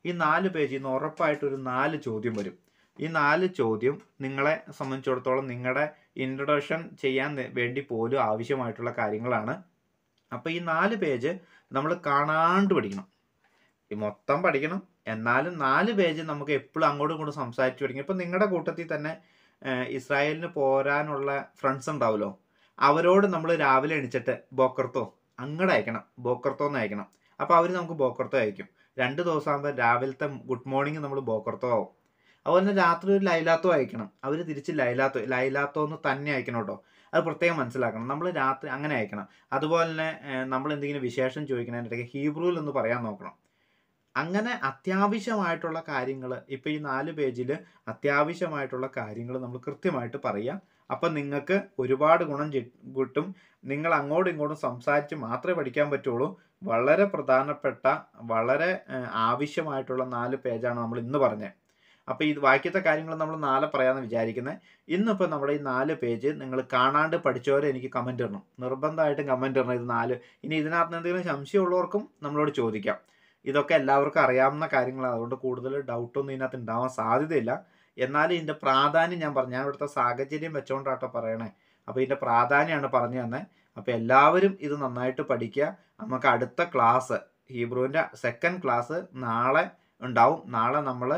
ഈ നാല് പേജിൽ നിന്ന് ഉറപ്പായിട്ടൊരു നാല് ചോദ്യം വരും ഈ നാല് ചോദ്യം നിങ്ങളെ സംബന്ധിച്ചിടത്തോളം നിങ്ങളുടെ ഇൻട്രൊഡക്ഷൻ ചെയ്യാൻ വേണ്ടി പോലും ആവശ്യമായിട്ടുള്ള കാര്യങ്ങളാണ് അപ്പോൾ ഈ നാല് പേജ് നമ്മൾ കാണാണ്ട് പഠിക്കണം ഈ മൊത്തം പഠിക്കണം എന്നാലും നാല് പേജ് നമുക്ക് എപ്പോഴും അങ്ങോട്ടും ഇങ്ങോട്ടും സംസാരിച്ച് തുടങ്ങി ഇപ്പം നിങ്ങളുടെ കൂട്ടത്തിൽ തന്നെ ഇസ്രായേലിന് പോരാനുള്ള ഫ്രണ്ട്സ് ഉണ്ടാവുമല്ലോ അവരോട് നമ്മൾ രാവിലെ എണിച്ചിട്ട് ബോക്കർത്തോ അങ്ങോട്ട് അയക്കണം ബോക്കർത്തോ എന്ന് അയക്കണം അപ്പോൾ അവർ നമുക്ക് ബോക്കർത്തോ അയക്കും രണ്ട് ദിവസമാകുമ്പോൾ രാവിലത്തെ ഗുഡ് മോർണിംഗ് നമ്മൾ ബോക്കർത്തോ ആവും അതുപോലെ തന്നെ രാത്രി ഒരു ലൈലാത്തോ അയക്കണം അവർ തിരിച്ച് ലൈലാത്തോ ലൈലാത്തോ എന്ന് തന്നെ അയക്കണം കേട്ടോ അത് പ്രത്യേകം മനസ്സിലാക്കണം നമ്മൾ രാത്രി അങ്ങനെ അയക്കണം അതുപോലെ തന്നെ നമ്മൾ എന്തെങ്കിലും വിശേഷം ചോദിക്കണതിനിടയ്ക്ക് ഹീബ്രുവിൽ എന്ന് പറയാൻ നോക്കണം അങ്ങനെ അത്യാവശ്യമായിട്ടുള്ള കാര്യങ്ങൾ ഇപ്പോൾ ഈ നാല് പേജിൽ അത്യാവശ്യമായിട്ടുള്ള കാര്യങ്ങൾ നമ്മൾ കൃത്യമായിട്ട് പറയാം അപ്പം നിങ്ങൾക്ക് ഒരുപാട് ഗുണം കിട്ടും നിങ്ങൾ അങ്ങോട്ടും ഇങ്ങോട്ടും സംസാരിച്ച് മാത്രമേ പഠിക്കാൻ പറ്റുള്ളൂ വളരെ പ്രധാനപ്പെട്ട വളരെ ആവശ്യമായിട്ടുള്ള നാല് പേജാണ് നമ്മൾ ഇന്ന് പറഞ്ഞത് അപ്പോൾ ഈ വാക്യത്തെ കാര്യങ്ങൾ നമ്മൾ നാളെ പറയാമെന്ന് വിചാരിക്കുന്നത് ഇന്നിപ്പോൾ നമ്മുടെ ഈ നാല് പേജ് നിങ്ങൾ കാണാണ്ട് പഠിച്ചവരെ എനിക്ക് കമൻ്റ് ഇടണം നിർബന്ധമായിട്ടും കമൻറ്റ് ഇടണം ഇത് നാല് ഇനി ഇതിനകത്ത് എന്തെങ്കിലും സംശയമുള്ളവർക്കും നമ്മളോട് ചോദിക്കാം ഇതൊക്കെ എല്ലാവർക്കും അറിയാവുന്ന കാര്യങ്ങളാണ് അതുകൊണ്ട് കൂടുതൽ ഡൗട്ടൊന്നും ഇതിനകത്ത് ഉണ്ടാവാൻ സാധ്യതയില്ല എന്നാലും ഇതിൻ്റെ പ്രാധാന്യം ഞാൻ പറഞ്ഞു ഞാൻ ഇവിടുത്തെ സാഹചര്യം വെച്ചുകൊണ്ടാട്ടോ പറയണേ അപ്പോൾ ഇതിൻ്റെ പ്രാധാന്യമാണ് പറഞ്ഞു തന്നെ അപ്പോൾ എല്ലാവരും ഇത് നന്നായിട്ട് പഠിക്കുക നമുക്ക് അടുത്ത ക്ലാസ് ഹീബ്രുവിൻ്റെ സെക്കൻഡ് ക്ലാസ് നാളെ ഉണ്ടാവും നാളെ നമ്മൾ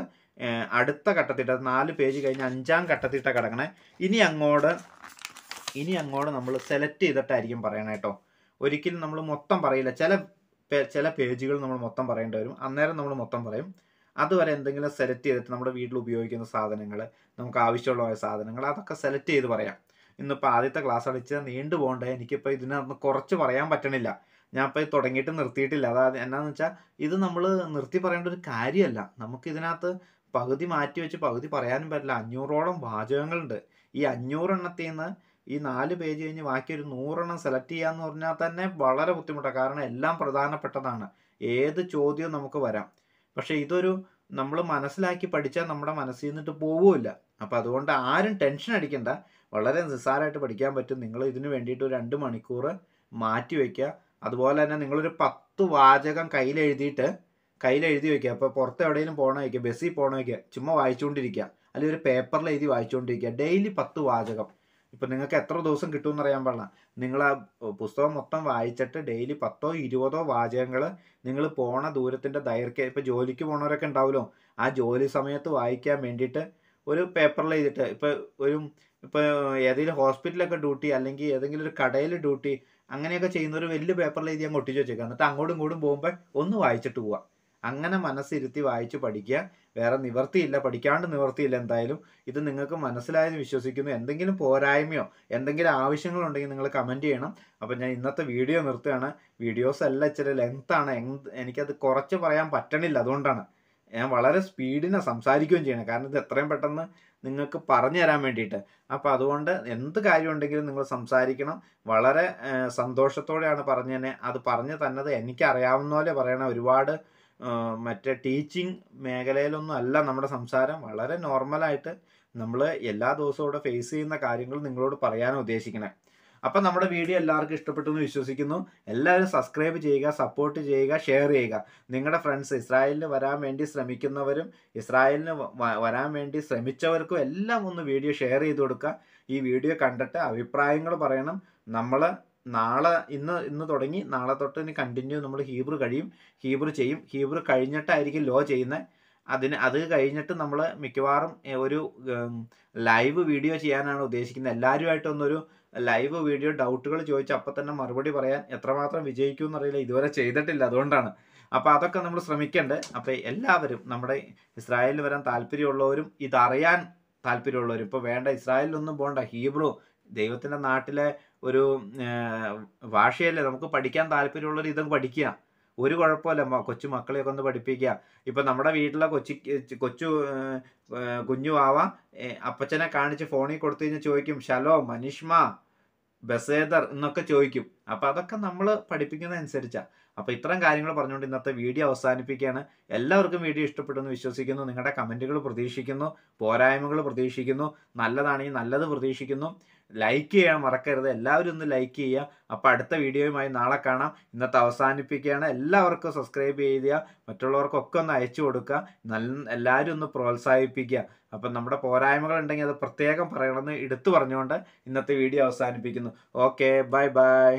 അടുത്ത ഘട്ടത്തിട്ട് നാല് പേജ് കഴിഞ്ഞ് അഞ്ചാം ഘട്ടത്തിട്ട കിടക്കണേ ഇനി അങ്ങോട്ട് ഇനി അങ്ങോട്ട് നമ്മൾ സെലക്ട് ചെയ്തിട്ടായിരിക്കും പറയണേ കേട്ടോ ഒരിക്കലും നമ്മൾ മൊത്തം പറയില്ല ചില ചില പേജുകൾ നമ്മൾ മൊത്തം പറയേണ്ടി വരും അന്നേരം നമ്മൾ മൊത്തം പറയും അതുവരെ എന്തെങ്കിലും സെലക്ട് ചെയ്തിട്ട് നമ്മുടെ വീട്ടിൽ ഉപയോഗിക്കുന്ന സാധനങ്ങൾ നമുക്ക് ആവശ്യമുള്ള സാധനങ്ങൾ അതൊക്കെ സെലക്ട് ചെയ്ത് പറയാം ഇന്നിപ്പോൾ ആദ്യത്തെ ക്ലാസ് അടിച്ച് നീണ്ടു പോകണ്ടേ എനിക്കിപ്പോൾ ഇതിനൊന്ന് കുറച്ച് പറയാൻ പറ്റണില്ല ഞാൻ ഇപ്പോൾ തുടങ്ങിയിട്ട് നിർത്തിയിട്ടില്ല അതായത് എന്നാന്ന് വെച്ചാൽ ഇത് നമ്മൾ നിർത്തി പറയേണ്ട ഒരു കാര്യമല്ല ഇതിനകത്ത് പകുതി മാറ്റി വെച്ച് പകുതി പറയാനും പറ്റില്ല അഞ്ഞൂറോളം വാചകങ്ങളുണ്ട് ഈ അഞ്ഞൂറെണ്ണത്തിൽ നിന്ന് ഈ നാല് പേജ് കഴിഞ്ഞ് ബാക്കി ഒരു നൂറെണ്ണം സെലക്ട് ചെയ്യാന്ന് പറഞ്ഞാൽ തന്നെ വളരെ ബുദ്ധിമുട്ടാണ് കാരണം എല്ലാം പ്രധാനപ്പെട്ടതാണ് ഏത് ചോദ്യവും നമുക്ക് വരാം പക്ഷേ ഇതൊരു നമ്മൾ മനസ്സിലാക്കി പഠിച്ചാൽ നമ്മുടെ മനസ്സിൽ നിന്നിട്ട് പോവുമില്ല അപ്പോൾ അതുകൊണ്ട് ആരും ടെൻഷൻ അടിക്കണ്ട വളരെ നിസ്സാരമായിട്ട് പഠിക്കാൻ പറ്റും നിങ്ങൾ ഇതിന് വേണ്ടിയിട്ട് ഒരു രണ്ട് മണിക്കൂർ മാറ്റി വയ്ക്കുക അതുപോലെ തന്നെ നിങ്ങളൊരു പത്ത് വാചകം കയ്യിലെഴുതിയിട്ട് കയ്യിലെഴുതി വയ്ക്കുക അപ്പോൾ പുറത്ത് എവിടെയെങ്കിലും പോകണോ വയ്ക്കുക ബസ്സിൽ പോകണോ വയ്ക്കുക ചുമ്മാ വായിച്ചുകൊണ്ടിരിക്കുക അല്ലെങ്കിൽ ഒരു പേപ്പറിൽ എഴുതി വായിച്ചുകൊണ്ടിരിക്കുക ഡെയിലി പത്ത് വാചകം ഇപ്പം നിങ്ങൾക്ക് എത്ര ദിവസം കിട്ടുമെന്ന് അറിയാൻ പാടില്ല നിങ്ങൾ ആ പുസ്തകം മൊത്തം വായിച്ചിട്ട് ഡെയിലി പത്തോ ഇരുപതോ വാചകങ്ങൾ നിങ്ങൾ പോണ ദൂരത്തിൻ്റെ ദൈർഘ്യം ഇപ്പോൾ ജോലിക്ക് പോണവരൊക്കെ ഉണ്ടാവുമല്ലോ ആ ജോലി സമയത്ത് വായിക്കാൻ വേണ്ടിയിട്ട് ഒരു പേപ്പറിൽ എഴുതിയിട്ട് ഇപ്പോൾ ഒരു ഇപ്പോൾ ഏതെങ്കിലും ഹോസ്പിറ്റലൊക്കെ ഡ്യൂട്ടി അല്ലെങ്കിൽ ഏതെങ്കിലും ഒരു കടയിൽ ഡ്യൂട്ടി അങ്ങനെയൊക്കെ ചെയ്യുന്ന ഒരു വലിയ പേപ്പറിൽ എഴുതി അങ്ങ് ഒട്ടിച്ച് വെച്ചേക്കുക എന്നിട്ട് അങ്ങോട്ടും ഇങ്ങോട്ടും പോകുമ്പോൾ ഒന്ന് വായിച്ചിട്ട് പോവാം അങ്ങനെ മനസ്സിരുത്തി വായിച്ച് പഠിക്കുക വേറെ നിവർത്തിയില്ല പഠിക്കാണ്ട് നിവർത്തിയില്ല എന്തായാലും ഇത് നിങ്ങൾക്ക് മനസ്സിലായെന്ന് വിശ്വസിക്കുന്നു എന്തെങ്കിലും പോരായ്മയോ എന്തെങ്കിലും ആവശ്യങ്ങളുണ്ടെങ്കിൽ നിങ്ങൾ കമൻറ്റ് ചെയ്യണം അപ്പം ഞാൻ ഇന്നത്തെ വീഡിയോ നിർത്തുകയാണ് വീഡിയോസ് എല്ലാം ഇച്ചിരി ലെങ്ത്താണ് എനിക്കത് കുറച്ച് പറയാൻ പറ്റണില്ല അതുകൊണ്ടാണ് ഞാൻ വളരെ സ്പീഡിനെ സംസാരിക്കുകയും ചെയ്യണം കാരണം ഇത് എത്രയും പെട്ടെന്ന് നിങ്ങൾക്ക് പറഞ്ഞു തരാൻ വേണ്ടിയിട്ട് അപ്പോൾ അതുകൊണ്ട് എന്ത് കാര്യമുണ്ടെങ്കിലും നിങ്ങൾ സംസാരിക്കണം വളരെ സന്തോഷത്തോടെയാണ് പറഞ്ഞു തന്നെ അത് പറഞ്ഞു തന്നത് എനിക്കറിയാവുന്ന പോലെ പറയണ ഒരുപാട് മറ്റേ ടീച്ചിങ് മേഖലയിലൊന്നും അല്ല നമ്മുടെ സംസാരം വളരെ നോർമലായിട്ട് നമ്മൾ എല്ലാ ദിവസവും ഇവിടെ ഫേസ് ചെയ്യുന്ന കാര്യങ്ങൾ നിങ്ങളോട് പറയാൻ ഉദ്ദേശിക്കുന്നത് അപ്പം നമ്മുടെ വീഡിയോ എല്ലാവർക്കും ഇഷ്ടപ്പെട്ടു എന്ന് വിശ്വസിക്കുന്നു എല്ലാവരും സബ്സ്ക്രൈബ് ചെയ്യുക സപ്പോർട്ട് ചെയ്യുക ഷെയർ ചെയ്യുക നിങ്ങളുടെ ഫ്രണ്ട്സ് ഇസ്രായേലിന് വരാൻ വേണ്ടി ശ്രമിക്കുന്നവരും ഇസ്രായേലിന് വരാൻ വേണ്ടി ശ്രമിച്ചവർക്കും എല്ലാം ഒന്ന് വീഡിയോ ഷെയർ ചെയ്ത് കൊടുക്കുക ഈ വീഡിയോ കണ്ടിട്ട് അഭിപ്രായങ്ങൾ പറയണം നമ്മൾ നാളെ ഇന്ന് ഇന്ന് തുടങ്ങി നാളെ തൊട്ട് ഇനി കണ്ടിന്യൂ നമ്മൾ ഹീബ്രു കഴിയും ഹീബ്രു ചെയ്യും ഹീബ്രു കഴിഞ്ഞിട്ടായിരിക്കും ലോ ചെയ്യുന്നത് അതിന് അത് കഴിഞ്ഞിട്ട് നമ്മൾ മിക്കവാറും ഒരു ലൈവ് വീഡിയോ ചെയ്യാനാണ് ഉദ്ദേശിക്കുന്നത് എല്ലാവരുമായിട്ടൊന്നൊരു ലൈവ് വീഡിയോ ഡൗട്ടുകൾ ചോദിച്ച് അപ്പം തന്നെ മറുപടി പറയാൻ എത്രമാത്രം വിജയിക്കും എന്നറിയില്ല ഇതുവരെ ചെയ്തിട്ടില്ല അതുകൊണ്ടാണ് അപ്പോൾ അതൊക്കെ നമ്മൾ ശ്രമിക്കേണ്ടത് അപ്പോൾ എല്ലാവരും നമ്മുടെ ഇസ്രായേലിൽ വരാൻ താല്പര്യമുള്ളവരും ഇതറിയാൻ താല്പര്യമുള്ളവരും ഇപ്പോൾ വേണ്ട ഇസ്രായേലിലൊന്നും പോകണ്ട ഹീബ്രു ദൈവത്തിൻ്റെ നാട്ടിലെ ഒരു ഭാഷയല്ലേ നമുക്ക് പഠിക്കാൻ താല്പര്യമുള്ളവർ ഇതൊക്കെ പഠിക്കുക ഒരു കുഴപ്പമില്ല കൊച്ചു മക്കളെയൊക്കെ ഒന്ന് പഠിപ്പിക്കുക ഇപ്പം നമ്മുടെ വീട്ടിലെ കൊച്ചി കൊച്ചു കുഞ്ഞു ആവ അപ്പച്ചനെ കാണിച്ച് ഫോണിൽ കൊടുത്തു കഴിഞ്ഞാൽ ചോദിക്കും ഷലോ മനീഷ്മ ബസേദർ എന്നൊക്കെ ചോദിക്കും അപ്പം അതൊക്കെ നമ്മൾ പഠിപ്പിക്കുന്നതനുസരിച്ചാണ് അനുസരിച്ചാണ് അപ്പോൾ ഇത്തരം കാര്യങ്ങൾ പറഞ്ഞുകൊണ്ട് ഇന്നത്തെ വീഡിയോ അവസാനിപ്പിക്കുകയാണ് എല്ലാവർക്കും വീഡിയോ ഇഷ്ടപ്പെട്ടെന്ന് വിശ്വസിക്കുന്നു നിങ്ങളുടെ കമൻറ്റുകൾ പ്രതീക്ഷിക്കുന്നു പോരായ്മകൾ പ്രതീക്ഷിക്കുന്നു നല്ലതാണെങ്കിൽ നല്ലത് പ്രതീക്ഷിക്കുന്നു ലൈക്ക് ചെയ്യാൻ മറക്കരുത് എല്ലാവരും ഒന്ന് ലൈക്ക് ചെയ്യുക അപ്പോൾ അടുത്ത വീഡിയോയുമായി നാളെ കാണാം ഇന്നത്തെ അവസാനിപ്പിക്കുകയാണ് എല്ലാവർക്കും സബ്സ്ക്രൈബ് ചെയ്യുക മറ്റുള്ളവർക്കൊക്കെ ഒന്ന് അയച്ചു കൊടുക്കുക നല്ല എല്ലാവരും ഒന്ന് പ്രോത്സാഹിപ്പിക്കുക അപ്പം നമ്മുടെ പോരായ്മകൾ ഉണ്ടെങ്കിൽ അത് പ്രത്യേകം പറയണമെന്ന് എടുത്തു പറഞ്ഞുകൊണ്ട് ഇന്നത്തെ വീഡിയോ അവസാനിപ്പിക്കുന്നു ഓക്കെ ബൈ ബൈ